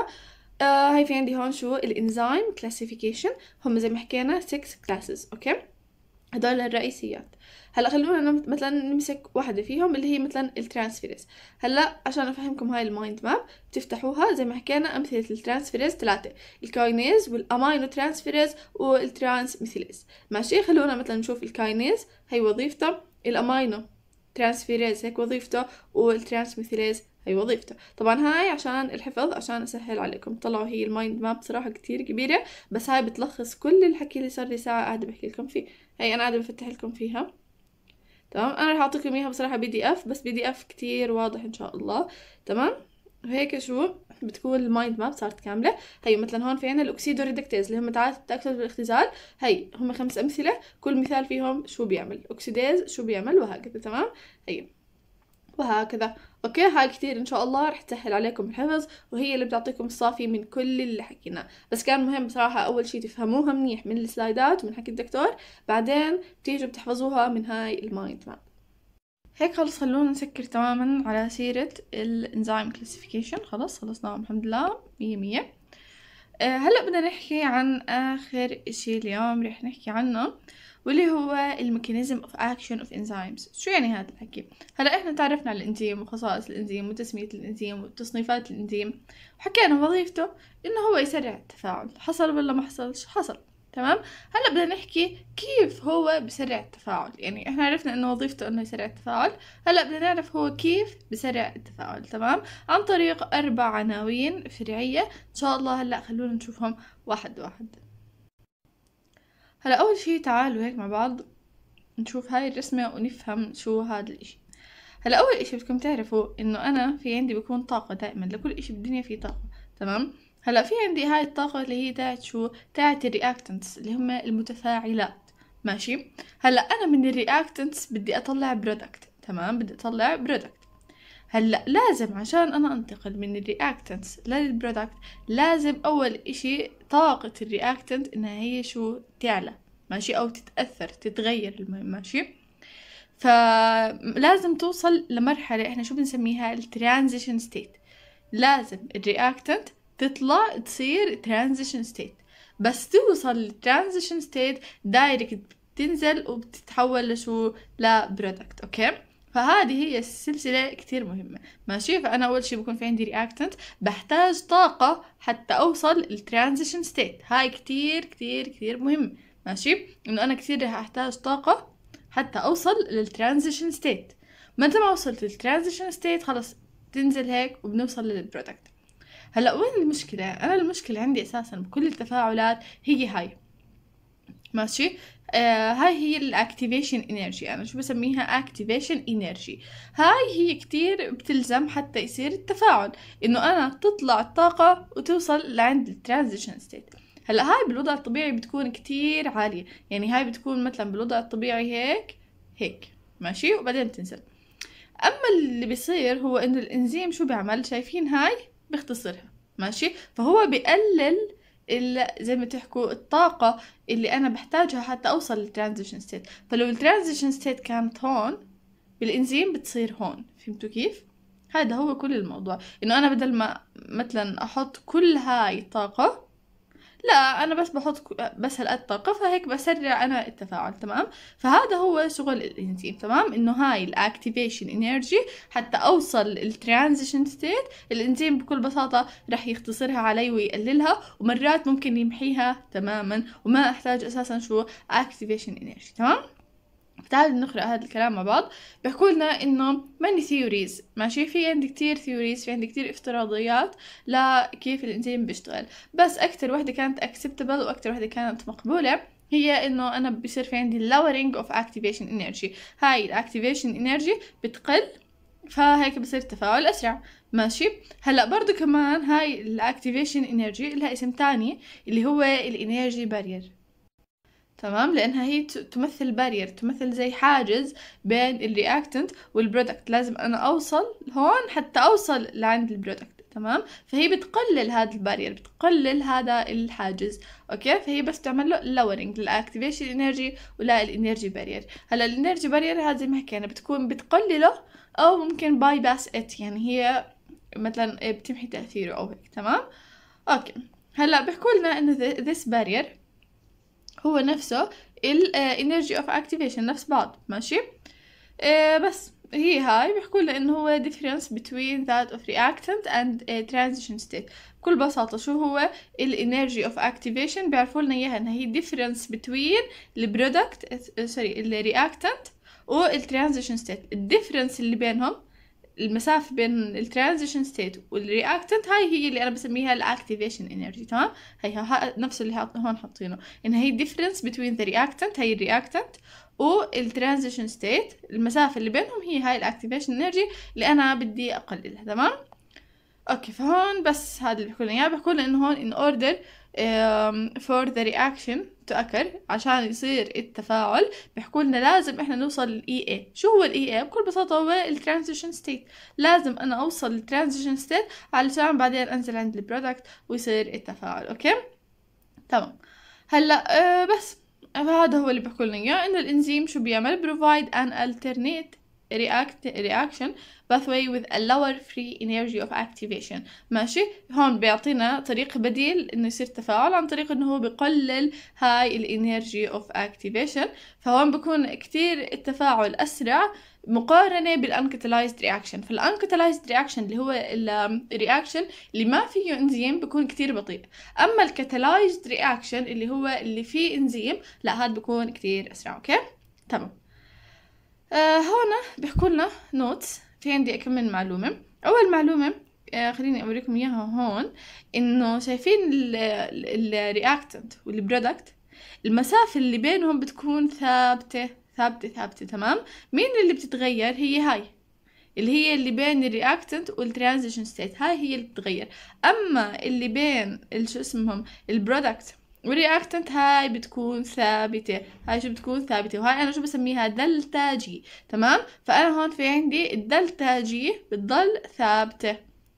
آه، هاي في عندي هون شو الانزيم كلاسيفيكيشن هم زي ما حكينا 6 كلاسز اوكي هدول الرئيسيات هلا خلونا مثلا نمسك واحدة فيهم اللي هي مثلا الترانسفيرز هلا عشان افهمكم هاي المايند ماب بتفتحوها زي ما حكينا امثلة الترانسفيرز ثلاثة الكاينيز والامينو ترانسفيرز ميثيليز ماشي خلونا مثلا نشوف الكاينيز هي وظيفته الامينو ترانسفيريز هيك وظيفته ميثيليز هي وظيفته طبعا هاي عشان الحفظ عشان اسهل عليكم طلعوا هي المايند ماب صراحه كتير كبيره بس هاي بتلخص كل الحكي اللي صار لي ساعه قاعده بحكي لكم فيه هي انا قاعده بفتح لكم فيها تمام انا راح اعطيكم اياها بصراحه بي دي اف بس بي دي اف كتير واضح ان شاء الله تمام وهيك شو بتكون المايند ماب صارت كامله هي مثلا هون في عنا الاكسيدو ريدكتيز اللي هم تعاثر التاكسد والاختزال هي هم خمس امثله كل مثال فيهم شو بيعمل اوكسيديز شو بيعمل وهكذا تمام هي وهكذا اوكي هاي كتير ان شاء الله رح تسهل عليكم الحفظ وهي اللي بتعطيكم الصافي من كل اللي حكيناه بس كان مهم بصراحه اول شيء تفهموها منيح من السلايدات ومن حكي الدكتور بعدين بتيجوا بتحفظوها من هاي المايند ماب هيك خلص خلونا نسكر تماما على سيرة الانزيم كلاسيفيكيشن خلص خلصناهم الحمد لله مية مية آه، هلا بدنا نحكي عن اخر اشي اليوم رح نحكي عنه واللي هو الميكانيزم اوف اكشن اوف انزيمز شو يعني هذا الحكي هلا احنا تعرفنا على الانزيم وخصائص الانزيم وتسميه الانزيم وتصنيفات الانزيم وحكينا وظيفته انه هو يسرع التفاعل حصل ولا ما حصلش حصل تمام هلا بدنا نحكي كيف هو بسرع التفاعل يعني احنا عرفنا انه وظيفته انه يسرع التفاعل هلا بدنا نعرف هو كيف بسرع التفاعل تمام عن طريق اربع عناوين فرعيه ان شاء الله هلا خلونا نشوفهم واحد واحد هلا أول شي تعالوا هيك مع بعض نشوف هاي الرسمة ونفهم شو هذا الإشي هلا أول إشي بدكم تعرفوا إنه أنا في عندي بكون طاقة دائما لكل إشي بالدنيا في طاقة تمام هلا في عندي هاي الطاقة اللي هي تاعت شو تاعت الرياكتنتس اللي هم المتفاعلات ماشي هلا أنا من الرياكتنتس بدي أطلع برودكت تمام بدي أطلع برودكت هلا لازم عشان انا انتقل من الرياكتنس للبرودكت لازم اول اشي طاقة الرياكتنت إنها هي شو تعلى ماشي أو تتأثر تتغير ماشي فلازم توصل لمرحلة إحنا شو بنسميها الترانزيشن ستيت لازم الرياكتنت تطلع تصير ترانزيشن ستيت بس توصل للترانزيشن ستيت دايركت بتنزل وبتتحول لشو لبرودكت اوكي فهذه هي السلسلة كتير مهمة ماشي فأنا أول شي بكون في عندي رياكتنت بحتاج طاقة حتى أوصل للترانزيشن ستيت هاي كتير كتير كتير مهم ماشي إنه أنا كتير أحتاج طاقة حتى أوصل للترانزيشن ستيت متى ما وصلت للترانزيشن ستيت خلص تنزل هيك وبنوصل للبرودكت هلا وين المشكلة؟ أنا المشكلة عندي أساسا بكل التفاعلات هي هاي ماشي آه، هاي هي الاكتيفيشن انرجي انا شو بسميها اكتيفيشن انرجي هاي هي كتير بتلزم حتى يصير التفاعل انه انا تطلع الطاقة وتوصل لعند الترانزيشن ستيت هلا هاي بالوضع الطبيعي بتكون كتير عالية يعني هاي بتكون مثلا بالوضع الطبيعي هيك هيك ماشي وبعدين بتنزل اما اللي بيصير هو انه الانزيم شو بيعمل شايفين هاي بيختصرها ماشي فهو بقلل زي ما تحكوا الطاقة اللي أنا بحتاجها حتى أوصل للترانزيشن ستيت فلو الترانزيشن ستيت كانت هون بالإنزيم بتصير هون فهمتوا كيف؟ هذا هو كل الموضوع إنه أنا بدل ما مثلا أحط كل هاي الطاقة لا أنا بس بحط بس هالقد طاقه فهيك بسرع أنا التفاعل تمام فهذا هو شغل الإنزيم تمام إنه هاي الأكتيفيشن إنرجي حتى أوصل الترانزيشن ستيت الإنزيم بكل بساطة رح يختصرها علي ويقللها ومرات ممكن يمحيها تماما وما أحتاج أساسا شو أكتيفيشن إنرجي تمام فتعالوا نقرأ هذا الكلام مع بعض بيحكوا لنا إنه ماني ثيوريز ماشي في عندي كتير ثيوريز في عندي كتير افتراضيات لكيف الإنزيم بيشتغل بس أكتر وحدة كانت اكسبتبل وأكتر وحدة كانت مقبولة هي انه انا بصير في عندي lowering of activation energy هاي الاكتيفيشن انرجي بتقل فهيك بصير التفاعل اسرع ماشي هلا برضو كمان هاي الاكتيفيشن انرجي لها اسم تاني اللي هو الانرجي بارير تمام لانها هي تمثل بارير تمثل زي حاجز بين الرياكتنت والبرودكت لازم انا اوصل هون حتى اوصل لعند البرودكت تمام فهي بتقلل هذا البارير بتقلل هذا الحاجز اوكي فهي بس تعمل له لورنج للاكتيفيشن انرجي ولا الانرجي بارير هلا الانرجي بارير هذا زي ما حكينا بتكون بتقلله او ممكن باي باس ات يعني هي مثلا بتمحي تاثيره او هيك تمام اوكي هلا بيحكوا لنا انه this barrier هو نفسه الانرجي اوف اكتيفيشن نفس بعض ماشي آه، بس هي هاي بيحكوا لنا انه هو difference between that of reactant and a transition state بكل بساطة شو هو ال energy of activation بيعرفوا لنا اياها انها هي difference between البرودكت سوري الرياكتنت transition state الديفرنس اللي بينهم المسافة بين الترانزيشن ستيت والرياكتنت هاي هي اللي أنا بسميها الأكتيفيشن إنرجي تمام هي ها نفس اللي هون حاطينه إن هي الديفرنس بين ذا رياكتنت هي الرياكتنت والترانزيشن ستيت المسافة اللي بينهم هي هاي الأكتيفيشن إنرجي اللي أنا بدي أقللها تمام أوكي فهون بس هذا اللي بحكولنا إياه بحكولنا إنه هون in order فور ذا رياكشن تو اكر عشان يصير التفاعل بيحكوا لنا لازم احنا نوصل للاي اي e شو هو الاي اي e بكل بساطه هو الترانزيشن ستيت لازم انا اوصل للترانزيشن ستيت علشان بعدين انزل عند البرودكت ويصير التفاعل اوكي تمام هلا أه بس هذا هو اللي بيحكوا لنا اياه انه الانزيم شو بيعمل بروفايد ان alternate react reaction pathway with a lower free energy of activation ماشي هون بيعطينا طريق بديل انه يصير تفاعل عن طريق انه هو بقلل هاي الانرجي اوف اكتيفيشن فهون بكون كتير التفاعل اسرع مقارنة بالانكتلايزد رياكشن فالانكتلايزد رياكشن اللي هو الرياكشن اللي ما فيه انزيم بكون كتير بطيء اما الكتلايزد رياكشن اللي هو اللي فيه انزيم لا هاد بكون كتير اسرع اوكي تمام آه هون بيحكوا لنا نوتس في عندي كم من معلومه اول معلومه آه خليني اوريكم اياها هون انه شايفين الرياكتنت والبرودكت المسافه اللي بينهم بتكون ثابته ثابته ثابته تمام مين اللي بتتغير هي هاي اللي هي اللي بين الرياكتنت والترانزيشن ستيت هاي هي اللي بتتغير اما اللي بين شو اسمهم البرودكت والرياكتنت هاي بتكون ثابتة هاي شو بتكون ثابتة وهاي أنا شو بسميها دلتا جي تمام فأنا هون في عندي الدلتا جي بتضل ثابتة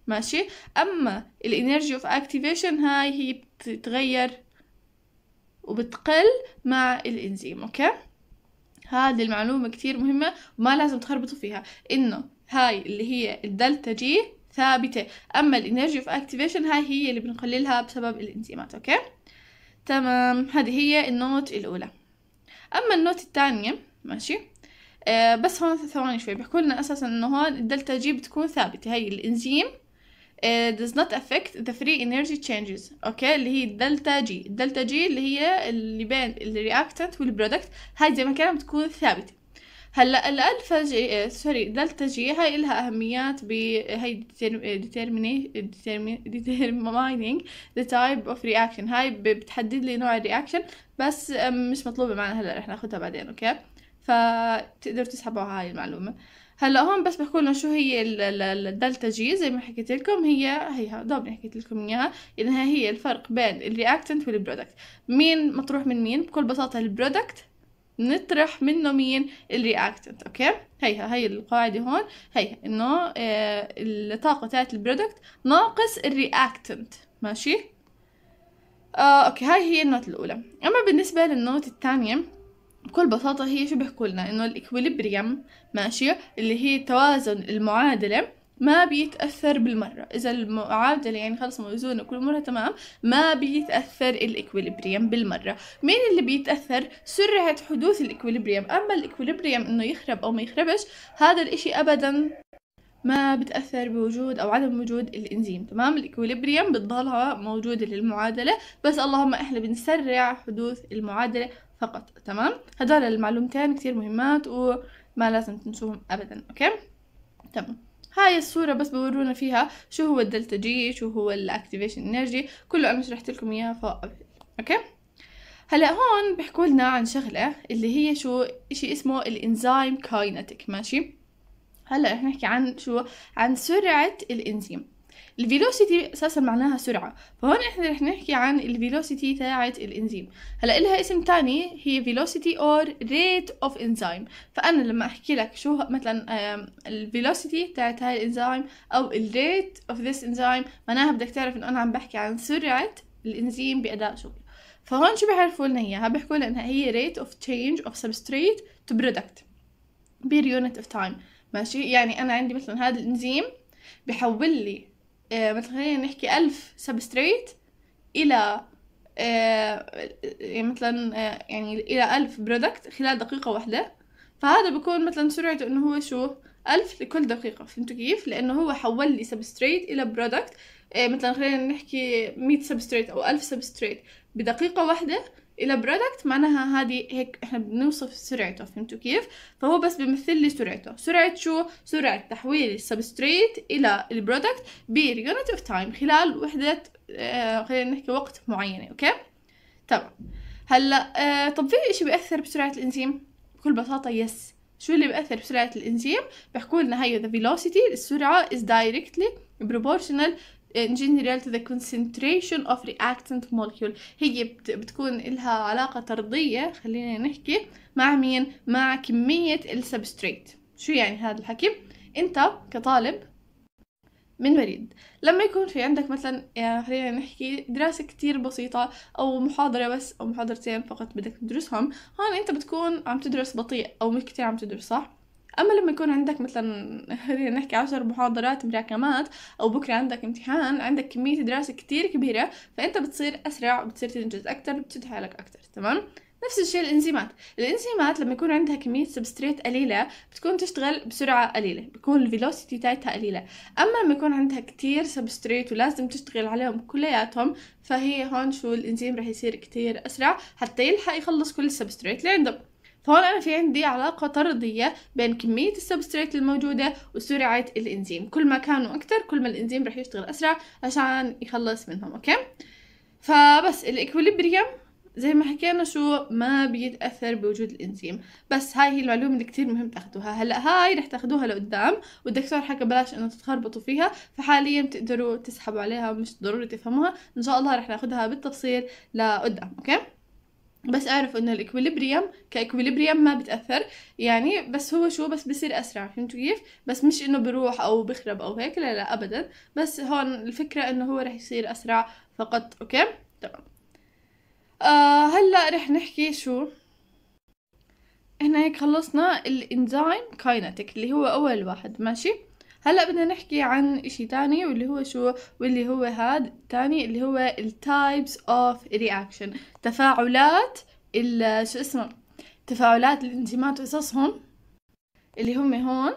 ماشي أما الانرجي اوف اكتيفيشن هاي هي بتتغير وبتقل مع الانزيم اوكي هذه المعلومة كتير مهمة وما لازم تخربطوا فيها انه هاي اللي هي الدلتا جي ثابتة اما الانرجي اوف اكتيفيشن هاي هي اللي بنقللها بسبب الانزيمات اوكي تمام هذه هي النوت الأولى أما النوت الثانية ماشي آه بس هون ثواني شوي بيحكوا لنا أساسا إنه هون الدلتا جي بتكون ثابتة هي الإنزيم uh, does not affect the free energy changes اوكي اللي هي الدلتا جي الدلتا جي اللي هي اللي بين الرياكتنت والبرودكت هاي زي ما كانت بتكون ثابته هلا الالفا جي إيه، سوري دلتا جي هاي إلها اهميات بهي إيه، determining ذا تايب اوف رياكشن هاي بتحدد لي نوع الرياكشن بس مش مطلوبه معنا هلا رح ناخذها بعدين اوكي فتقدروا تسحبوا هاي المعلومه هلا هون بس بحكوا لنا شو هي الدلتا جي زي ما حكيت لكم هي هيها دوبني حكيت لكم اياها انها هي الفرق بين الرياكتنت والبرودكت مين مطروح من مين بكل بساطه البرودكت نطرح منه مين الرياكتنت اوكي هيها هي القاعده هون هيها انه آه، الطاقه تاعت البرودكت ناقص الرياكتنت ماشي آه اوكي هاي هي النوت الاولى اما بالنسبه للنوت الثانيه بكل بساطة هي شو بيحكوا لنا إنه الإكوليبريم ماشي اللي هي توازن المعادلة ما بيتأثر بالمرة إذا المعادلة يعني خلص موزونة كل مرة تمام ما بيتأثر الإكوليبريم بالمرة مين اللي بيتأثر سرعة حدوث الإكوليبريم أما الإكوليبريم إنه يخرب أو ما يخربش هذا الإشي أبدا ما بتأثر بوجود أو عدم وجود الإنزيم تمام الإكوليبريم بتضلها موجودة للمعادلة بس اللهم إحنا بنسرع حدوث المعادلة فقط تمام هدول المعلومتين كتير مهمات وما لازم تنسوهم أبدا أوكي تمام هاي الصورة بس بورونا فيها شو هو الدلتا جي شو هو الاكتيفيشن انرجي كله انا شرحت لكم اياها فوق اوكي هلا هون بيحكوا لنا عن شغلة اللي هي شو اشي اسمه الانزيم كاينتيك ماشي هلا رح نحكي عن شو عن سرعة الانزيم الفيلوسيتي اساسا معناها سرعه فهون احنا رح نحكي عن الفيلوسيتي تاعت الانزيم هلا إلها اسم تاني هي فيلوسيتي اور ريت اوف انزيم فانا لما احكي لك شو مثلا الفيلوسيتي تاعت هاي الانزيم او الريت اوف ذس انزيم معناها بدك تعرف انه انا عم بحكي عن سرعه الانزيم باداء شغله فهون شو بيعرفوا لنا اياها بيحكوا لنا انها هي ريت اوف تشينج اوف سبستريت تو برودكت بير يونت اوف تايم ماشي يعني انا عندي مثلا هذا الانزيم بحول لي آه، مثلا خلينا نحكي ألف سبستريت إلى آه، يعني مثلا آه، يعني إلى ألف برودكت خلال دقيقة واحدة فهذا بكون مثلا سرعته إنه هو شو ألف لكل دقيقة فهمتوا كيف؟ لأنه هو حول لي سبستريت إلى برودكت مثلا خلينا نحكي مية سبستريت أو ألف سبستريت بدقيقة واحدة الى برودكت معناها هذه هيك احنا بنوصف سرعته فهمتوا كيف فهو بس بيمثل لي سرعته سرعه شو سرعه تحويل السبستريت الى البرودكت باليونت اوف تايم خلال وحده آه خلينا نحكي وقت معينه اوكي تمام هلا آه طب في شيء بياثر بسرعه الانزيم بكل بساطه يس شو اللي بياثر بسرعه الانزيم بحكوا لنا هي ذا فيلوسيتي السرعه از دايركتلي بروبورشنال in general to the concentration of reactant molecule هي بتكون لها علاقة طردية خلينا نحكي مع مين؟ مع كمية السبستريت شو يعني هذا الحكي؟ انت كطالب من مريض لما يكون في عندك مثلا يعني خلينا نحكي دراسة كتير بسيطة أو محاضرة بس أو محاضرتين فقط بدك تدرسهم هون أنت بتكون عم تدرس بطيء أو مش كتير عم تدرس صح؟ اما لما يكون عندك مثلا خلينا نحكي عشر محاضرات مراكمات او بكره عندك امتحان عندك كميه دراسه كتير كبيره فانت بتصير اسرع بتصير تنجز اكتر بتشد حالك اكتر تمام نفس الشيء الانزيمات الانزيمات لما يكون عندها كميه سبستريت قليله بتكون تشتغل بسرعه قليله بيكون الفيلوسيتي تاعتها قليله اما لما يكون عندها كتير سبستريت ولازم تشتغل عليهم كلياتهم فهي هون شو الانزيم رح يصير كتير اسرع حتى يلحق يخلص كل السبستريت اللي عنده فهون أنا في عندي علاقة طردية بين كمية السبستريت الموجودة وسرعة الإنزيم كل ما كانوا أكتر كل ما الإنزيم رح يشتغل أسرع عشان يخلص منهم أوكي فبس الإكوليبريم زي ما حكينا شو ما بيتأثر بوجود الإنزيم بس هاي هي المعلومة اللي كتير مهم تاخدوها هلأ هاي رح تاخدوها لقدام والدكتور حكى بلاش إنه تتخربطوا فيها فحاليا بتقدروا تسحبوا عليها مش ضروري تفهموها إن شاء الله رح ناخدها بالتفصيل لقدام أوكي بس اعرف انه الاكوليبريم كاكوليبريم ما بتاثر يعني بس هو شو بس بصير اسرع فهمتوا كيف بس مش انه بروح او بخرب او هيك لا لا ابدا بس هون الفكره انه هو رح يصير اسرع فقط اوكي تمام آه هلا رح نحكي شو احنا هيك خلصنا الانزيم كاينتيك اللي هو اول واحد ماشي هلا بدنا نحكي عن اشي تاني واللي هو شو واللي هو هاد ثاني اللي هو التايبس اوف رياكشن تفاعلات شو اسمه تفاعلات الانزيمات قصصهم اللي هم هون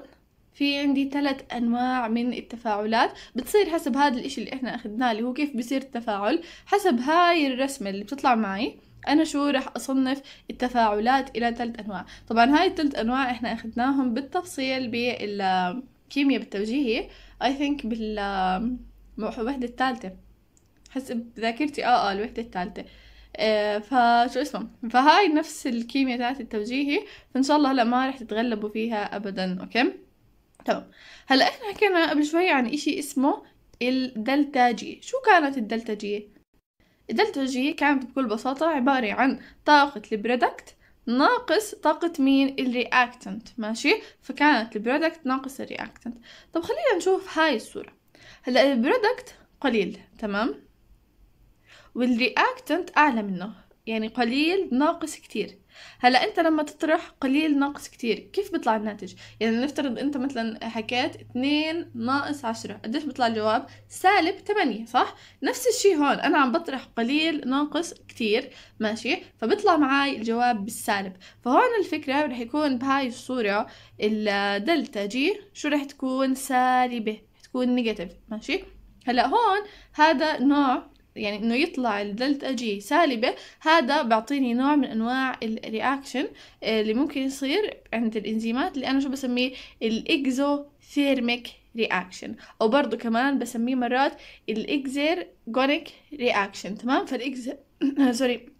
في عندي ثلاث انواع من التفاعلات بتصير حسب هذا الاشي اللي احنا اخذناه اللي هو كيف بصير التفاعل حسب هاي الرسمة اللي بتطلع معي انا شو راح اصنف التفاعلات الى ثلاث انواع طبعا هاي الثلاث انواع احنا اخذناهم بالتفصيل بال كيمياء بالتوجيهي اي ثينك بال الوحدة الثالثة حس بذاكرتي اه اه الوحدة الثالثة آه فشو اسمه فهاي نفس الكيمياء تاعت التوجيهي فان شاء الله هلا ما رح تتغلبوا فيها ابدا اوكي تمام هلا احنا حكينا قبل شوي عن اشي اسمه الدلتا جي شو كانت الدلتا جي الدلتا جي كانت بكل بساطة عبارة عن طاقة البرودكت ناقص طاقة مين الرياكتنت ماشي فكانت البرودكت ناقص الرياكتنت طب خلينا نشوف هاي الصورة هلا البرودكت قليل تمام والرياكتنت أعلى منه يعني قليل ناقص كتير هلا انت لما تطرح قليل ناقص كتير كيف بيطلع الناتج يعني نفترض انت مثلا حكيت 2 ناقص 10 قديش بيطلع الجواب سالب 8 صح نفس الشيء هون انا عم بطرح قليل ناقص كتير ماشي فبيطلع معي الجواب بالسالب فهون الفكره رح يكون بهاي الصوره الدلتا جي شو رح تكون سالبه تكون نيجاتيف ماشي هلا هون هذا نوع يعني انه يطلع الدلت اجي سالبة هذا بيعطيني نوع من انواع الرياكشن آه، اللي ممكن يصير عند الانزيمات اللي انا شو بسميه الاكزوثيرميك رياكشن او برضو كمان بسميه مرات الاكزيرجونيك رياكشن تمام فالاكزير سوري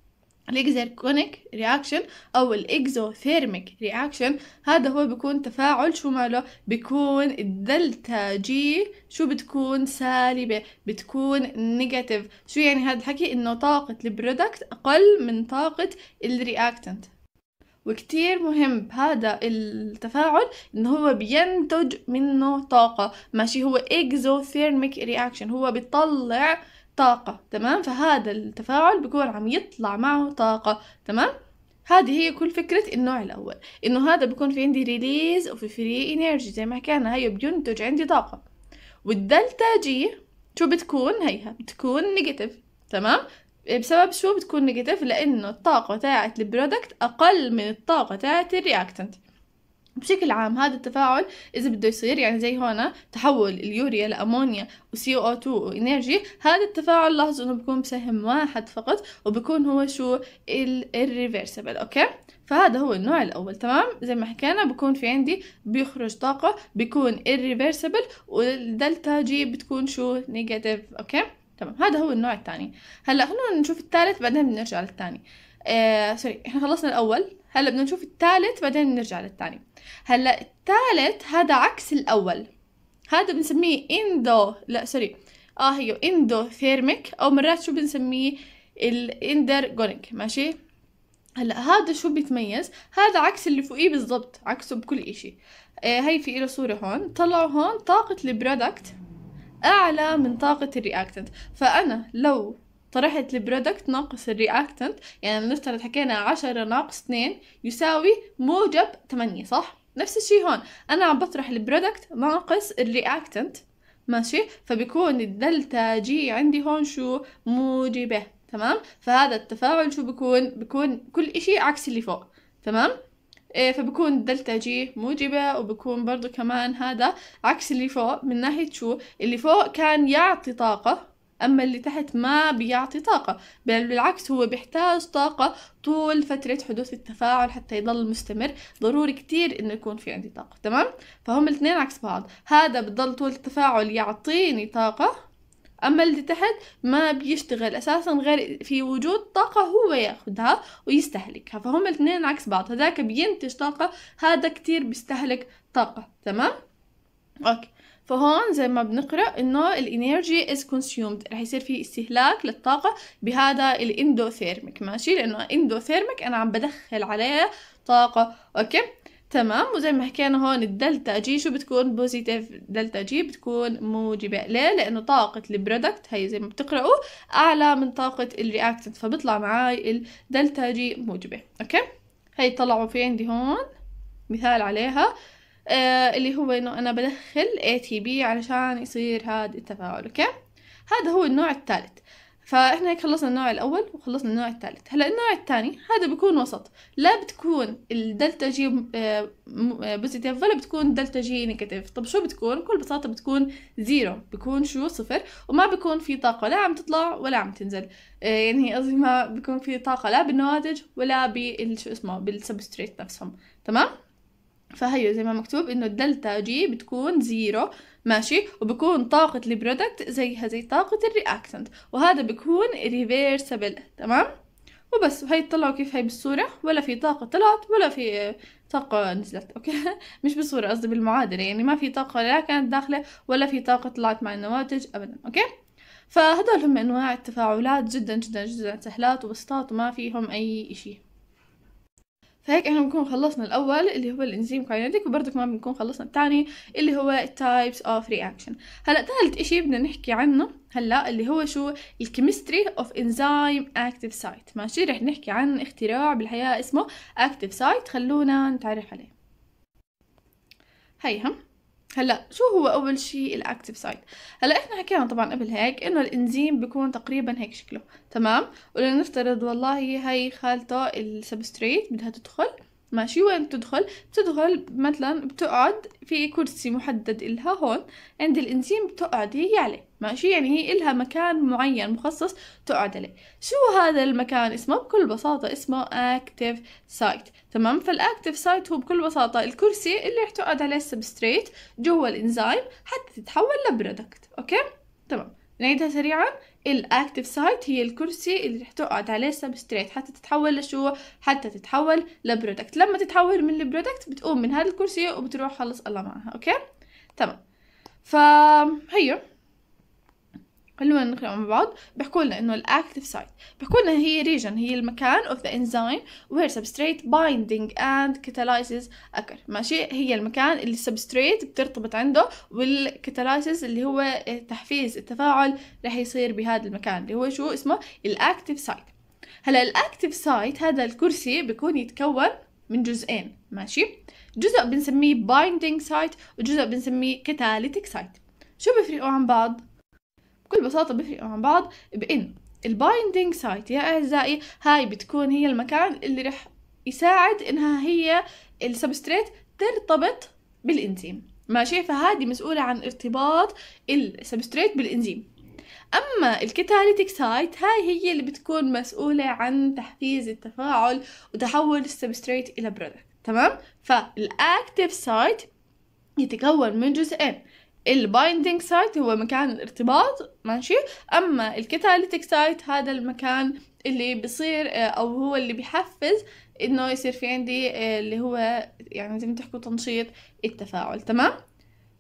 الاكزيركونيك رياكشن او الاكزوثيرميك رياكشن هذا هو بيكون تفاعل شو ماله بيكون الدلتا جي شو بتكون سالبة بتكون نيجاتيف شو يعني هذا الحكي انه طاقة البرودكت اقل من طاقة الرياكتنت وكتير مهم بهذا التفاعل انه هو بينتج منه طاقة ماشي هو اكزوثيرميك رياكشن هو بيطلع طاقة تمام فهذا التفاعل بيكون عم يطلع معه طاقة تمام هذه هي كل فكرة النوع الأول إنه هذا بيكون في عندي ريليز وفي فري إنرجي زي ما حكينا هي بينتج عندي طاقة والدلتا جي شو بتكون هيها بتكون نيجاتيف تمام بسبب شو بتكون نيجاتيف لأنه الطاقة تاعت البرودكت أقل من الطاقة تاعت الرياكتنت بشكل عام هذا التفاعل اذا بده يصير يعني زي هون تحول اليوريا لامونيا وسي او 2 وانرجي هذا التفاعل لاحظوا انه بكون بسهم واحد فقط وبكون هو شو الريفرسبل اوكي فهذا هو النوع الاول تمام زي ما حكينا بكون في عندي بيخرج طاقه بيكون الريفرسبل والدلتا جي بتكون شو نيجاتيف اوكي تمام هذا هو النوع الثاني هلا خلونا نشوف الثالث بعدين بنرجع للثاني آه، سوري احنا خلصنا الاول هلا بدنا نشوف الثالث بعدين بنرجع للثاني هلا الثالث هذا عكس الاول هذا بنسميه اندو لا سوري اه هيو اندو ثيرميك او مرات شو بنسميه الاندرجونيك ماشي هلا هذا شو بيتميز هذا عكس اللي فوقيه بالضبط عكسه بكل اشي آه هي في له صورة هون طلعوا هون طاقة البرودكت اعلى من طاقة الرياكتنت فانا لو طرحت البرودكت ناقص الرياكتنت يعني نفترض حكينا عشرة ناقص اثنين يساوي موجب ثمانية صح نفس الشيء هون انا عم بطرح البرودكت ناقص الرياكتنت ماشي فبيكون الدلتا جي عندي هون شو موجبه تمام فهذا التفاعل شو بيكون بيكون كل إشي عكس اللي فوق تمام إيه فبكون دلتا جي موجبة وبكون برضو كمان هذا عكس اللي فوق من ناحية شو اللي فوق كان يعطي طاقة أما اللي تحت ما بيعطي طاقة بل بالعكس هو بيحتاج طاقة طول فترة حدوث التفاعل حتى يضل مستمر ضروري كتير إنه يكون في عندي طاقة تمام فهم الاثنين عكس بعض هذا بضل طول التفاعل يعطيني طاقة أما اللي تحت ما بيشتغل أساسا غير في وجود طاقة هو ياخدها ويستهلكها فهم الاثنين عكس بعض هذاك بينتج طاقة هذا كتير بيستهلك طاقة تمام أوكي فهون زي ما بنقرأ إنه الانرجي إز كونسيومد رح يصير في استهلاك للطاقة بهذا الاندوثيرميك ماشي لأنه اندوثيرميك أنا عم بدخل عليه طاقة أوكي تمام وزي ما حكينا هون الدلتا جي شو بتكون بوزيتيف دلتا جي بتكون موجبة ليه؟ لأنه طاقة البرودكت هي زي ما بتقرأوا أعلى من طاقة الرياكتنت فبطلع معاي الدلتا جي موجبة أوكي؟ هي طلعوا في عندي هون مثال عليها آه اللي هو انه انا بدخل اي تي بي علشان يصير هذا التفاعل اوكي هذا هو النوع الثالث فاحنا هيك خلصنا النوع الاول وخلصنا النوع الثالث هلا النوع الثاني هذا بيكون وسط لا بتكون الدلتا جي بوزيتيف آه، آه، ولا بتكون دلتا جي نيجاتيف طب شو بتكون بكل بساطه بتكون زيرو بيكون شو صفر وما بيكون في طاقه لا عم تطلع ولا عم تنزل آه، يعني قصدي ما بيكون في طاقه لا بالنواتج ولا بالشو اسمه بالسبستريت نفسهم تمام فهيو زي ما مكتوب انه الدلتا جي بتكون زيرو ماشي وبكون طاقة البرودكت زيها زي طاقة الرياكتنت وهذا بكون ريفيرسبل تمام وبس وهي طلعوا كيف هي بالصورة ولا في طاقة طلعت ولا في طاقة نزلت اوكي مش بالصورة قصدي بالمعادلة يعني ما في طاقة لا كانت داخلة ولا في طاقة طلعت مع النواتج ابدا اوكي فهدول هم انواع التفاعلات جدا جدا جدا سهلات وبسطات وما فيهم اي اشي فهيك احنا بنكون خلصنا الاول اللي هو الانزيم كاينيتيك وبرضه كمان بنكون خلصنا الثاني اللي هو types of reaction هلا ثالث اشي بدنا نحكي عنه هلا اللي هو شو الكيمستري اوف انزيم اكتيف سايت ماشي رح نحكي عن اختراع بالحياه اسمه اكتيف سايت خلونا نتعرف عليه هيهم هلا شو هو اول شيء الاكتيف سايت هلا احنا حكينا طبعا قبل هيك انه الانزيم بيكون تقريبا هيك شكله تمام ولنفترض والله هي خالته السبستريت بدها تدخل ماشي وين بتدخل بتدخل مثلا بتقعد في كرسي محدد إلها هون عند الانزيم بتقعدي عليه ماشي يعني هي إلها مكان معين مخصص تقعد عليه شو هذا المكان اسمه بكل بساطة اسمه active site تمام فالاكتف سايت هو بكل بساطة الكرسي اللي رح تقعد عليه السبستريت جوا الإنزيم حتى تتحول لبرودكت أوكي تمام نعيدها سريعا الاكتف سايت هي الكرسي اللي رح تقعد عليه سبستريت حتى تتحول لشو حتى تتحول لبرودكت لما تتحول من البرودكت بتقوم من هذا الكرسي وبتروح خلص الله معها اوكي تمام فهيو خلونا نقرأ مع بعض بيحكوا لنا انه الاكتيف سايت بيحكوا لنا هي ريجن هي المكان of the enzyme where substrate binding and catalysis اكر ماشي هي المكان اللي substrate بترتبط عنده والكاتاليسز اللي هو تحفيز التفاعل رح يصير بهذا المكان اللي هو شو اسمه الاكتيف سايت هلا الاكتيف سايت هذا الكرسي بيكون يتكون من جزئين ماشي جزء بنسميه binding site وجزء بنسميه catalytic site شو بيفرقوا عن بعض بكل بساطة بيفرقوا عن بعض بإن البايندينج سايت يا أعزائي هاي بتكون هي المكان اللي رح يساعد إنها هي السبستريت ترتبط بالإنزيم ماشي فهذه مسؤولة عن ارتباط السبستريت بالإنزيم أما الكتاليتيك سايت هاي هي اللي بتكون مسؤولة عن تحفيز التفاعل وتحول السبستريت إلى برودكت تمام فالأكتيف سايت يتكون من جزئين البايندينج سايت هو مكان الارتباط ماشي اما الكتاليتيك سايت هذا المكان اللي بصير آه، او هو اللي بحفز انه يصير في عندي آه، اللي هو يعني زي ما تحكوا تنشيط التفاعل تمام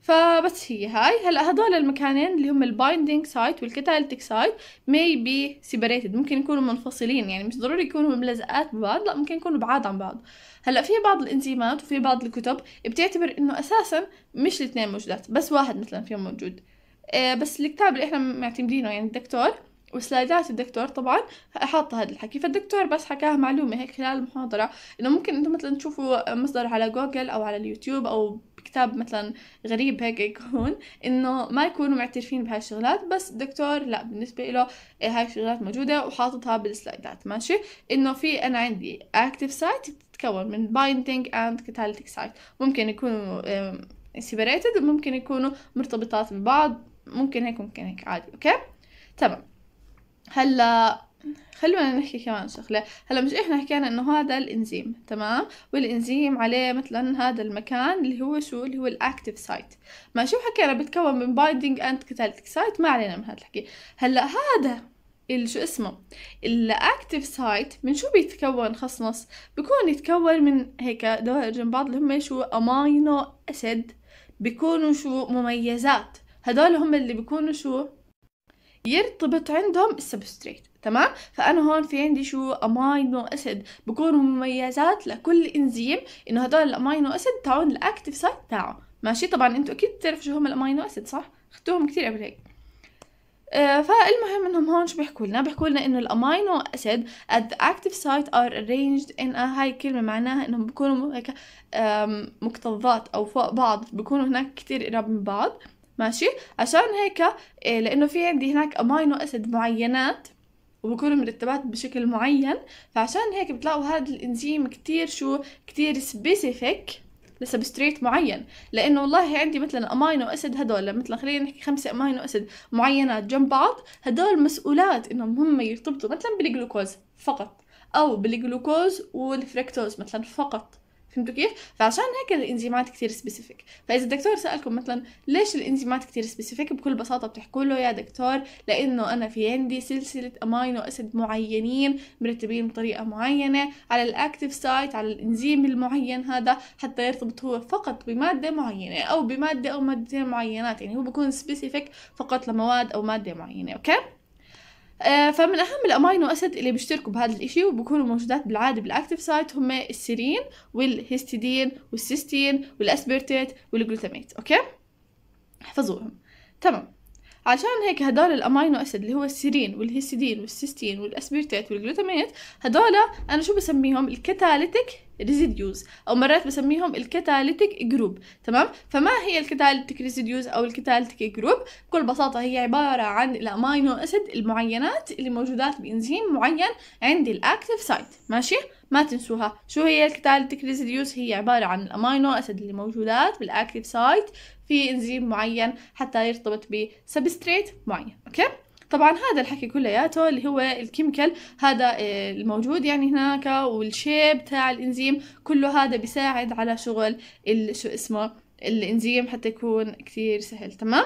فبس هي هاي هلا هدول المكانين اللي هم البايندينج سايت والكتاليتيك سايت ماي بي سيبريتد ممكن يكونوا منفصلين يعني مش ضروري يكونوا ملزقات ببعض لا ممكن يكونوا بعاد عن بعض هلا في بعض الانزيمات وفي بعض الكتب بتعتبر انه اساسا مش الاثنين موجودات بس واحد مثلا فيهم موجود آه، بس الكتاب اللي احنا معتمدينه يعني الدكتور وسلايدات الدكتور طبعا حاطه هذا الحكي فالدكتور بس حكاها معلومه هيك خلال المحاضره انه ممكن انتم مثلا تشوفوا مصدر على جوجل او على اليوتيوب او بكتاب مثلا غريب هيك يكون انه ما يكونوا معترفين بهاي الشغلات بس الدكتور لا بالنسبه له هاي الشغلات موجوده وحاططها بالسلايدات ماشي انه في انا عندي اكتف سايت تتكون من binding and catalytic site ممكن يكونوا separated ممكن يكونوا مرتبطات ببعض ممكن هيك ممكن هيك عادي اوكي تمام هلا خلونا نحكي كمان شغلة هلا مش احنا حكينا انه هذا الانزيم تمام والانزيم عليه مثلا هذا المكان اللي هو شو اللي هو الاكتف سايت ما شو حكينا بتكون من بايندينج اند كاتاليتيك سايت ما علينا من هذا الحكي هلا هذا شو اسمه الاكتف سايت من شو بيتكون نص بيكون يتكون من هيك دوائر جنب بعض اللي هم شو امينو اسيد بيكونوا شو مميزات هدول هم اللي بيكونوا شو يرتبط عندهم السبستريت تمام فانا هون في عندي شو امينو اسيد بكونوا مميزات لكل انزيم انه هدول الامينو اسيد تاعون الاكتف سايت تاعه ماشي طبعا انتوا اكيد بتعرفوا شو هم الامينو اسيد صح اخذتوهم كتير قبل هيك آه، فالمهم انهم هون شو بيحكوا لنا بيحكوا لنا انه الامينو اسيد at the active site are arranged in a هاي الكلمه معناها انهم بيكونوا هيك مكتظات او فوق بعض بيكونوا هناك كتير قراب من بعض ماشي عشان هيك آه، لانه في عندي هناك امينو اسيد معينات وبكونوا مرتبات بشكل معين فعشان هيك بتلاقوا هذا الانزيم كتير شو كتير سبيسيفيك لسبستريت معين لانه والله عندي مثلا امينو اسيد هدول مثلا خلينا نحكي خمسه امينو اسيد معينات جنب بعض هدول مسؤولات انهم هم يرتبطوا مثلا بالجلوكوز فقط او بالجلوكوز والفركتوز مثلا فقط فهمتوا كيف؟ فعشان هيك الانزيمات كثير سبيسيفيك، فإذا الدكتور سألكم مثلا ليش الانزيمات كثير سبيسيفيك بكل بساطة بتحكوا له يا دكتور لأنه أنا في عندي سلسلة أمينو أسيد معينين مرتبين بطريقة معينة على الأكتيف سايت على الانزيم المعين هذا حتى يرتبط هو فقط بمادة معينة أو بمادة أو مادتين معينات يعني هو بكون سبيسيفيك فقط لمواد أو مادة معينة، أوكي؟ آه، فمن أهم الأمينو أسيد اللي بيشتركوا بهذا الإشي وبكونوا موجودات بالعادة بالأكتيف سايت هم السيرين والهيستيدين والسيستين والأسبرتيت والجلوتاميت أوكي احفظوهم تمام عشان هيك هدول الامينو اسيد اللي هو السيرين والهيستيدين والسيستين والاسبرتيت والجلوتاميت هدول انا شو بسميهم الكتاليتيك ريزيديوز او مرات بسميهم الكتاليتيك جروب تمام فما هي الكتاليتيك ريزيديوز او الكتاليتيك جروب بكل بساطه هي عباره عن الامينو اسيد المعينات اللي موجودات بانزيم معين عند الاكتيف سايت ماشي ما تنسوها شو هي الكتاليتيك ريزيديوز هي عباره عن الامينو اسيد اللي موجودات بالاكتيف سايت في انزيم معين حتى يرتبط بسبستريت معين اوكي طبعا هذا الحكي كلياته اللي هو الكيميكال هذا آه، الموجود يعني هناك والشيب تاع الانزيم كله هذا بيساعد على شغل شو اسمه الانزيم حتى يكون كثير سهل تمام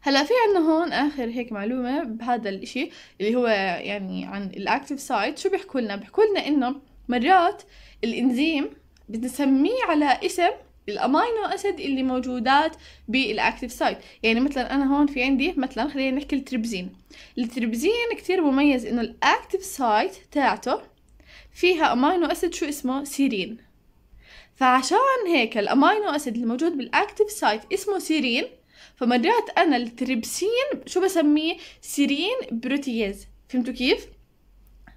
هلا في عنا هون اخر هيك معلومه بهذا الاشي اللي هو يعني عن الاكتيف سايت شو بيحكوا لنا بيحكوا لنا انه مرات الانزيم بنسميه على اسم الامينو اسيد اللي موجودات بالاكتيف سايت يعني مثلا انا هون في عندي مثلا خلينا نحكي التربزين التربزين كتير مميز انه الاكتيف سايت تاعته فيها امينو اسيد شو اسمه سيرين فعشان هيك الامينو اسيد الموجود بالاكتيف سايت اسمه سيرين فمرات انا التربسين شو بسميه سيرين بروتياز فهمتوا كيف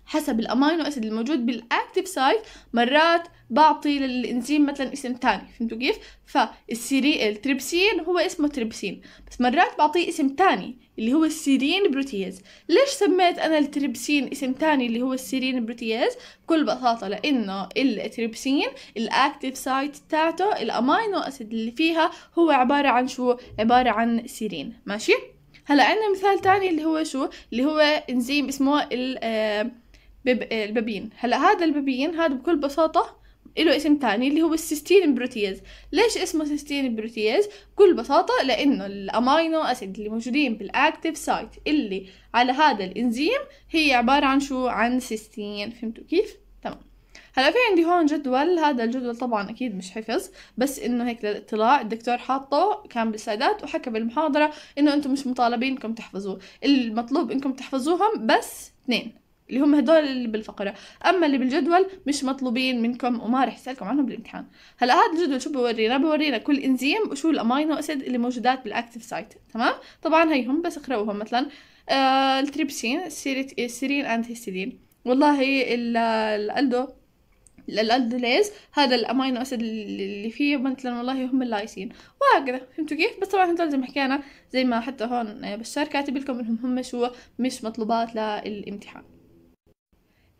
حسب الامينو اسيد الموجود بالاكتيف سايت مرات بعطي للإنزيم مثلا اسم تاني فهمتوا كيف؟ فالسيري التريبسين هو اسمه تريبسين بس مرات بعطيه اسم تاني اللي هو السيرين بروتياز ليش سميت أنا التريبسين اسم تاني اللي هو السيرين بروتياز؟ بكل بساطة لأنه التريبسين الأكتيف سايت تاعته الأمينو أسيد اللي فيها هو عبارة عن شو؟ عبارة عن سيرين ماشي؟ هلا عندنا مثال تاني اللي هو شو؟ اللي هو انزيم اسمه آه، آه، البابين هلا هذا البابين هذا بكل بساطة له اسم تاني اللي هو السيستين بروتياز ليش اسمه سيستين بروتياز بكل بساطة لأنه الأمينو أسيد اللي موجودين بالأكتيف سايت اللي على هذا الإنزيم هي عبارة عن شو عن سيستين فهمتوا كيف؟ تمام هلا في عندي هون جدول هذا الجدول طبعا اكيد مش حفظ بس انه هيك للاطلاع الدكتور حاطه كان بالسادات وحكى بالمحاضره انه انتم مش مطالبين انكم تحفظوه المطلوب انكم تحفظوهم بس اثنين اللي هم هدول اللي بالفقرة أما اللي بالجدول مش مطلوبين منكم وما رح اسالكم عنهم بالامتحان هلا هذا الجدول شو بورينا بورينا كل إنزيم وشو الأمينو أسيد اللي موجودات بالأكتيف سايت تمام طبعا هم بس اقرأوهم مثلا آه التريبسين السيرين أند هيستيدين والله الألدو الالدوليز هذا الامينو اسيد اللي فيه مثلا والله هم اللايسين وهكذا فهمتوا كيف بس طبعا هدول زي ما حكينا زي ما حتى هون بشار كاتب لكم انهم هم شو مش مطلوبات للامتحان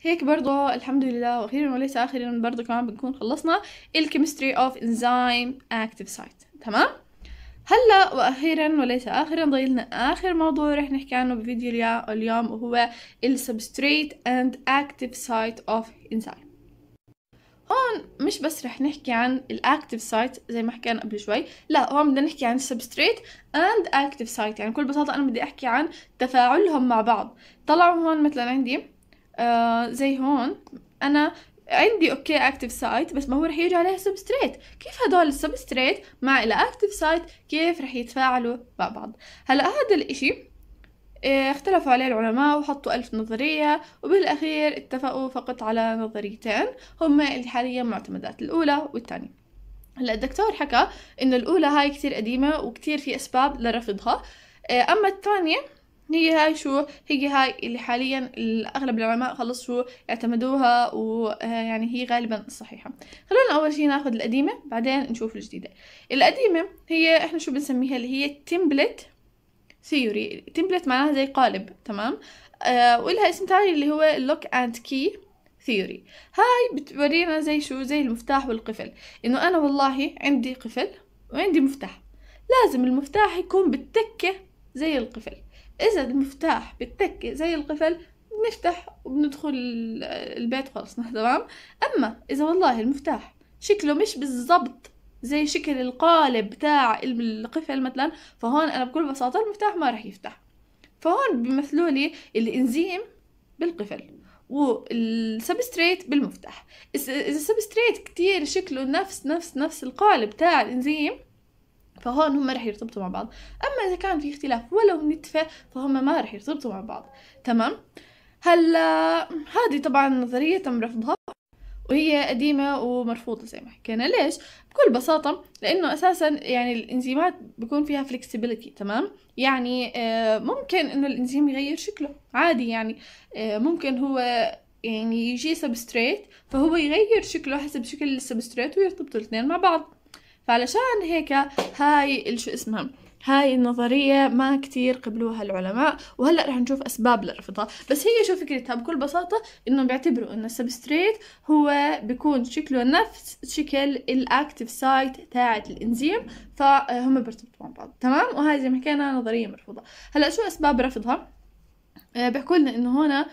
هيك برضه الحمد لله واخيرا وليس اخرا برضه كمان بنكون خلصنا الكيمستري اوف انزيم اكتيف سايت تمام هلا واخيرا وليس اخرا ضيلنا اخر موضوع رح نحكي عنه بفيديو اليوم وهو السبستريت اند اكتيف سايت اوف انزيم هون مش بس رح نحكي عن الاكتيف سايت زي ما حكينا قبل شوي لا هون بدنا نحكي عن السبستريت اند اكتيف سايت يعني بكل بساطه انا بدي احكي عن تفاعلهم مع بعض طلعوا هون مثلا عندي آه، زي هون انا عندي اوكي اكتف سايت بس ما هو رح يجي عليه سبستريت كيف هدول السبستريت مع الاكتف سايت كيف رح يتفاعلوا مع بعض هلا هذا الاشي آه، اختلفوا عليه العلماء وحطوا ألف نظرية وبالأخير اتفقوا فقط على نظريتين هما اللي حاليا معتمدات الأولى والثانية هلا الدكتور حكى إنه الأولى هاي كتير قديمة وكتير في أسباب لرفضها آه، أما الثانية هي هاي شو هي هاي اللي حاليا أغلب العلماء خلصوا اعتمدوها ويعني آه، هي غالبا صحيحة خلونا أول شي ناخد القديمة بعدين نشوف الجديدة القديمة هي إحنا شو بنسميها اللي هي تمبلت ثيوري تمبلت معناها زي قالب تمام آه ولها اسم تاني اللي هو لوك اند كي ثيوري هاي بتورينا زي شو زي المفتاح والقفل انه انا والله عندي قفل وعندي مفتاح لازم المفتاح يكون بالتكة زي القفل إذا المفتاح بتك زي القفل بنفتح وبندخل البيت خلصنا تمام أما إذا والله المفتاح شكله مش بالضبط زي شكل القالب بتاع القفل مثلا فهون أنا بكل بساطة المفتاح ما راح يفتح فهون بيمثلوا لي الإنزيم بالقفل والسبستريت بالمفتاح اذا السبستريت كتير شكله نفس نفس نفس القالب تاع الانزيم فهون هم رح يرتبطوا مع بعض اما اذا كان في اختلاف ولو نتفه فهم ما رح يرتبطوا مع بعض تمام هلا هذه طبعا نظريه تم رفضها وهي قديمة ومرفوضة زي ما حكينا ليش؟ بكل بساطة لأنه أساسا يعني الإنزيمات بكون فيها flexibility تمام؟ يعني آه، ممكن إنه الإنزيم يغير شكله عادي يعني آه، ممكن هو يعني يجي سبستريت فهو يغير شكله حسب شكل السبستريت ويرتبطوا الاثنين مع بعض فعلشان هيك هاي شو اسمها هاي النظرية ما كتير قبلوها العلماء وهلأ رح نشوف أسباب لرفضها بس هي شو فكرتها بكل بساطة إنه بيعتبروا إنه السبستريت هو بيكون شكله نفس شكل الأكتف سايت تاعت الإنزيم فهم بيرتبطوا مع بعض تمام وهاي زي ما حكينا نظرية مرفوضة هلأ شو أسباب رفضها آه، بيحكوا لنا إنه هنا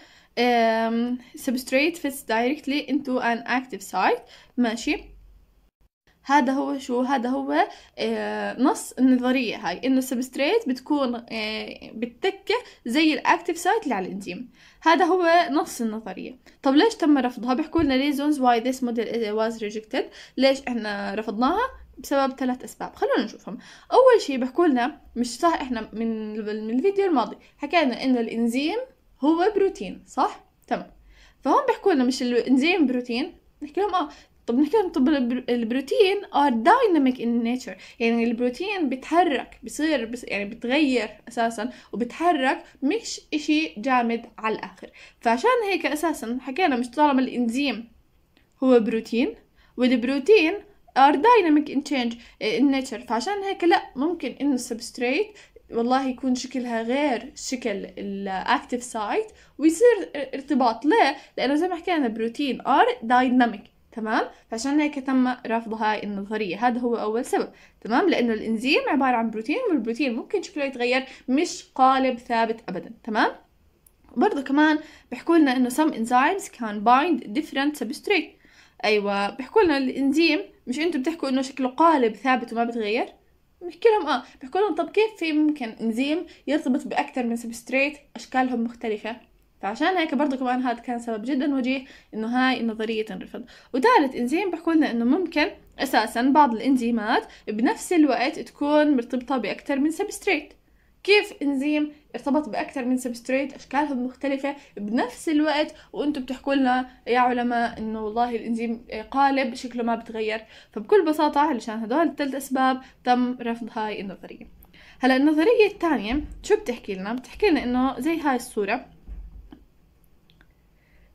سبستريت فيتس دايركتلي انتو ان أكتيف سايت ماشي هذا هو شو هذا هو آه، نص النظرية هاي إنه السبستريت بتكون آه، بتكة زي الأكتيف سايت اللي على الإنزيم هذا هو نص النظرية طب ليش تم رفضها بيحكوا لنا reasons why this model was rejected ليش إحنا رفضناها بسبب ثلاث اسباب خلونا نشوفهم اول شيء بحكوا لنا مش صح احنا من الفيديو الماضي حكينا انه الانزيم هو بروتين صح تمام فهم بحكوا لنا مش الانزيم بروتين نحكي لهم اه طب نحكي طب البروتين ار دايناميك ان نيتشر يعني البروتين بتحرك بصير بس يعني بتغير اساسا وبتحرك مش اشي جامد على الاخر فعشان هيك اساسا حكينا مش طالما الانزيم هو بروتين والبروتين ار دايناميك ان تشينج ان نيتشر فعشان هيك لا ممكن انه السبستريت والله يكون شكلها غير شكل الاكتيف سايت ويصير ارتباط ليه؟ لانه زي ما حكينا بروتين ار دايناميك تمام فعشان هيك تم رفض هاي النظرية هذا هو أول سبب تمام لأنه الإنزيم عبارة عن بروتين والبروتين ممكن شكله يتغير مش قالب ثابت أبدا تمام برضه كمان بيحكوا لنا إنه some enzymes can bind different substrate أيوة بيحكوا لنا الإنزيم مش أنتم بتحكوا إنه شكله قالب ثابت وما بتغير بحكي لهم اه بحكي لهم طب كيف في ممكن انزيم يرتبط باكثر من سبستريت اشكالهم مختلفه فعشان هيك برضه كمان هذا كان سبب جدا وجيه انه هاي النظريه تنرفض وثالث انزيم بحكوا لنا انه ممكن اساسا بعض الانزيمات بنفس الوقت تكون مرتبطه باكثر من سبستريت كيف انزيم ارتبط باكثر من سبستريت اشكالها مختلفة بنفس الوقت وانتم بتحكوا لنا يا علماء انه والله الانزيم قالب شكله ما بتغير فبكل بساطه علشان هدول الثلاث اسباب تم رفض هاي النظريه هلا النظريه الثانيه شو بتحكي لنا بتحكي لنا انه زي هاي الصوره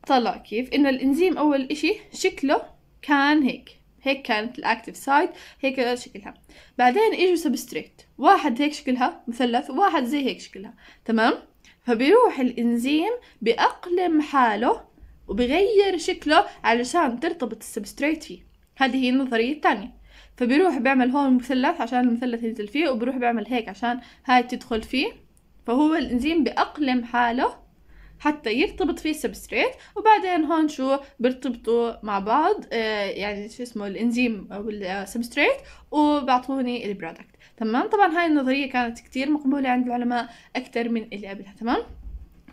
طلع كيف انه الانزيم اول اشي شكله كان هيك هيك كانت الاكتيف سايد هيك شكلها بعدين اجوا سبستريت واحد هيك شكلها مثلث وواحد زي هيك شكلها تمام فبيروح الانزيم بأقلم حاله وبغير شكله علشان ترتبط السبستريت فيه هذه هي النظرية الثانية فبيروح بيعمل هون مثلث عشان المثلث ينزل فيه وبروح بيعمل هيك عشان هاي تدخل فيه فهو الانزيم بأقلم حاله حتى يرتبط فيه سبستريت وبعدين هون شو بيرتبطوا مع بعض آه، يعني شو اسمه الانزيم او السبستريت آه، وبعطوني البرودكت تمام طبعا هاي النظريه كانت كتير مقبوله عند العلماء اكثر من اللي قبلها تمام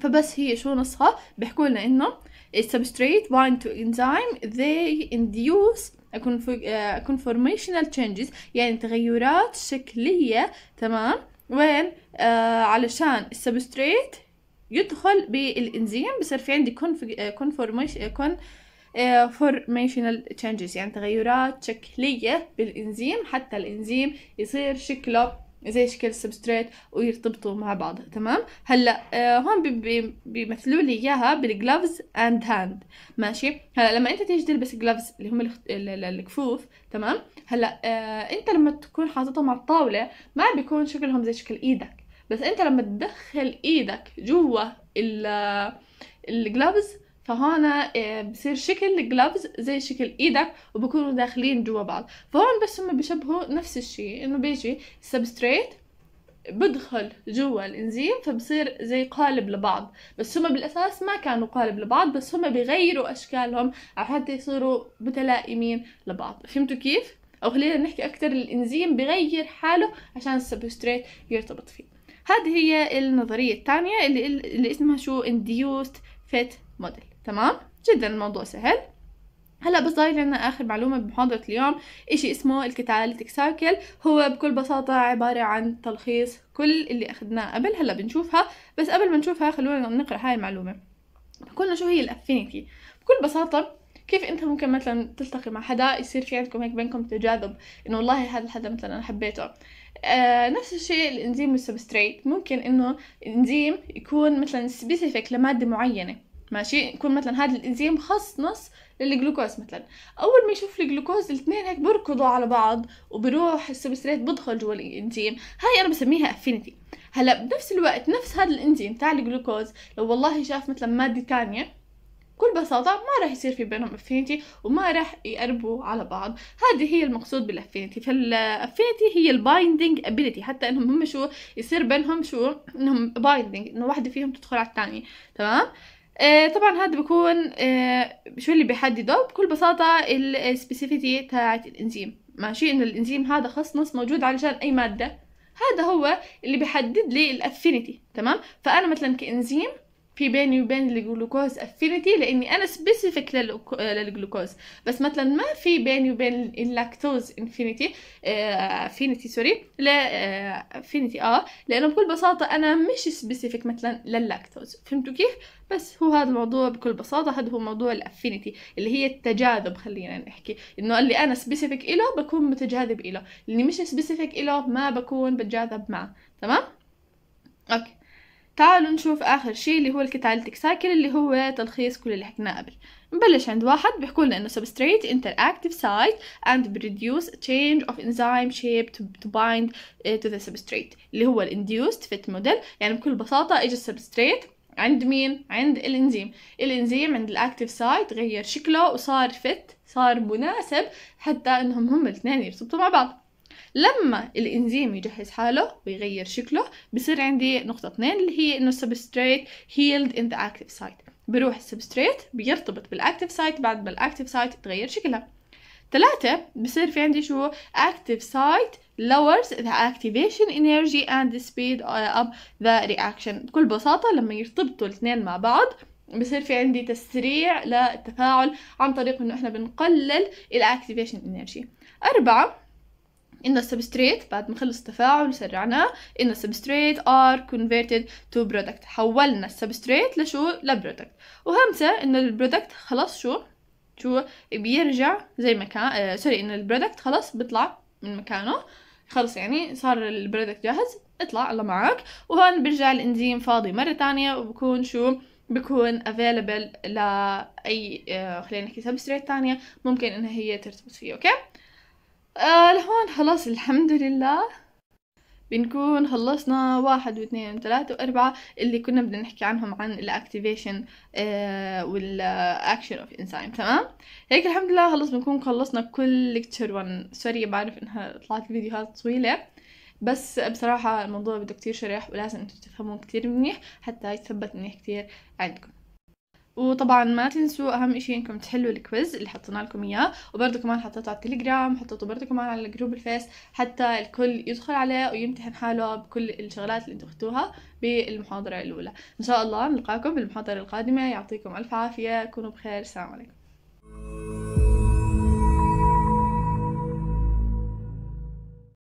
فبس هي شو نصها بيحكوا لنا انه السبستريت bind to enzyme they induce آه، conformational changes يعني تغيرات شكلية تمام وين آه علشان السبستريت يدخل بالانزيم بصير في عندي كونفورميشن كون فورميشنال تشنجز يعني تغيرات شكلية بالإنزيم حتى الإنزيم يصير شكله زي شكل سبستريت ويرتبطوا مع بعض تمام هلا آه، هون بيمثلوا لي اياها بالجلوفز اند هاند ماشي هلا لما انت تيجي تلبس جلوفز اللي هم الكفوف تمام هلا آه، انت لما تكون حاططهم على الطاوله ما بيكون شكلهم زي شكل ايدك بس انت لما تدخل ايدك جوا الجلافز فهون آه، بصير شكل الجلافز زي شكل ايدك وبكونوا داخلين جوا بعض فهون بس هم بيشبهوا نفس الشيء انه بيجي سبستريت بدخل جوا الانزيم فبصير زي قالب لبعض بس هم بالاساس ما كانوا قالب لبعض بس هم بيغيروا اشكالهم حتى يصيروا متلائمين لبعض فهمتوا كيف او خلينا نحكي اكثر الانزيم بغير حاله عشان السبستريت يرتبط فيه هذه هي النظرية الثانية اللي, اللي اسمها شو induced fit model تمام جدا الموضوع سهل هلا بس ضايل لنا اخر معلومه بمحاضره اليوم اشي اسمه الكتاليتيك سايكل هو بكل بساطه عباره عن تلخيص كل اللي اخذناه قبل هلا بنشوفها بس قبل ما نشوفها خلونا نقرا هاي المعلومه قلنا شو هي الافينيتي بكل بساطه كيف انت ممكن مثلا تلتقي مع حدا يصير في عندكم هيك بينكم تجاذب انه والله هذا الحدا مثلا انا حبيته آه، نفس الشيء الانزيم والسبستريت ممكن انه الانزيم يكون مثلا سبيسيفيك لماده معينه ماشي يكون مثلا هذا الانزيم خاص نص للجلوكوز مثلا اول ما يشوف الجلوكوز الاثنين هيك بيركضوا على بعض وبروح السبستريت بدخل جوا الانزيم هاي انا بسميها افينيتي هلا بنفس الوقت نفس هذا الانزيم تاع الجلوكوز لو والله شاف مثلا ماده ثانيه بكل بساطة ما راح يصير في بينهم افينيتي وما راح يقربوا على بعض هذه هي المقصود بالافينيتي فالافينيتي هي البايندينج ابيليتي حتى انهم هم شو يصير بينهم شو انهم بايندينج انه واحدة فيهم تدخل على الثانية تمام آه طبعا هذا بكون آه شو اللي بيحدده بكل بساطة السبيسيفيتي تاعت الانزيم ماشي انه الانزيم هذا خص نص موجود علشان اي مادة هذا هو اللي بيحدد لي الافينيتي تمام فانا مثلا كانزيم في بيني وبين الجلوكوز افينيتي لاني انا سبيسيفيك للجلوكوز بس مثلا ما في بيني وبين اللاكتوز انفينيتي افينيتي سوري لا افينيتي اه لانه بكل بساطه انا مش سبيسيفيك مثلا لللاكتوز فهمتوا كيف بس هو هذا الموضوع بكل بساطه هذا هو موضوع الافينيتي اللي هي التجاذب خلينا نحكي انه اللي انا سبيسيفيك له بكون متجاذب له اللي مش سبيسيفيك له ما بكون بتجاذب معه تمام اوكي تعالوا نشوف آخر شي اللي هو الكتاليتيك سايكل اللي هو تلخيص كل اللي حكيناه قبل نبلش عند واحد بيحكوا لنا انه substrate interactive site and produce change of enzyme shape to, to bind uh, to the substrate اللي هو الانديوست fit model يعني بكل بساطة اجى السبستريت عند مين؟ عند الانزيم الانزيم عند الاكتيف سايت غير شكله وصار فت صار مناسب حتى انهم هم الاثنين يرتبطوا مع بعض لما الانزيم يجهز حاله ويغير شكله بصير عندي نقطة اثنين اللي هي انه السبستريت هيلد ان ذا active سايت بروح السبستريت بيرتبط بالاكتيف سايت بعد ما الاكتيف سايت تغير شكلها ثلاثة بصير في عندي شو active site lowers the activation energy and the speed up the reaction بكل بساطة لما يرتبطوا الاثنين مع بعض بصير في عندي تسريع للتفاعل عن طريق انه احنا بنقلل الاكتيفيشن انرجي أربعة إن السبستريت substrate بعد ما خلص التفاعل وسرعناه إن السبستريت substrate are converted to product حولنا السبستريت لشو لبرودكت وهمسة إن البرودكت خلص شو شو بيرجع زي ما كان آه سوري إن البرودكت خلص بيطلع من مكانه خلص يعني صار البرودكت جاهز اطلع الله معك وهون بيرجع الانزيم فاضي مرة تانية وبكون شو بكون available لأي آه، خلينا نحكي سبستريت تانية ممكن إنها هي ترتبط فيه أوكي آه لهون خلاص الحمد لله بنكون خلصنا واحد واثنين وثلاثة وأربعة اللي كنا بدنا نحكي عنهم عن الأكتيفيشن والأكشن أوف إنسايم تمام هيك الحمد لله خلص بنكون خلصنا كل ليكتشر 1 سوري بعرف إنها طلعت فيديوهات طويلة بس بصراحة الموضوع بده كتير شرح ولازم انتم تفهموه كتير منيح حتى يتثبت منيح كتير عندكم وطبعا ما تنسوا اهم اشي انكم تحلوا الكويز اللي حطينا لكم اياه وبرضه كمان حطيته على التليجرام حطيته برضه كمان على جروب الفيس حتى الكل يدخل عليه ويمتحن حاله بكل الشغلات اللي انتم اخذتوها بالمحاضرة الاولى ان شاء الله نلقاكم بالمحاضرة القادمة يعطيكم الف عافية كونوا بخير السلام عليكم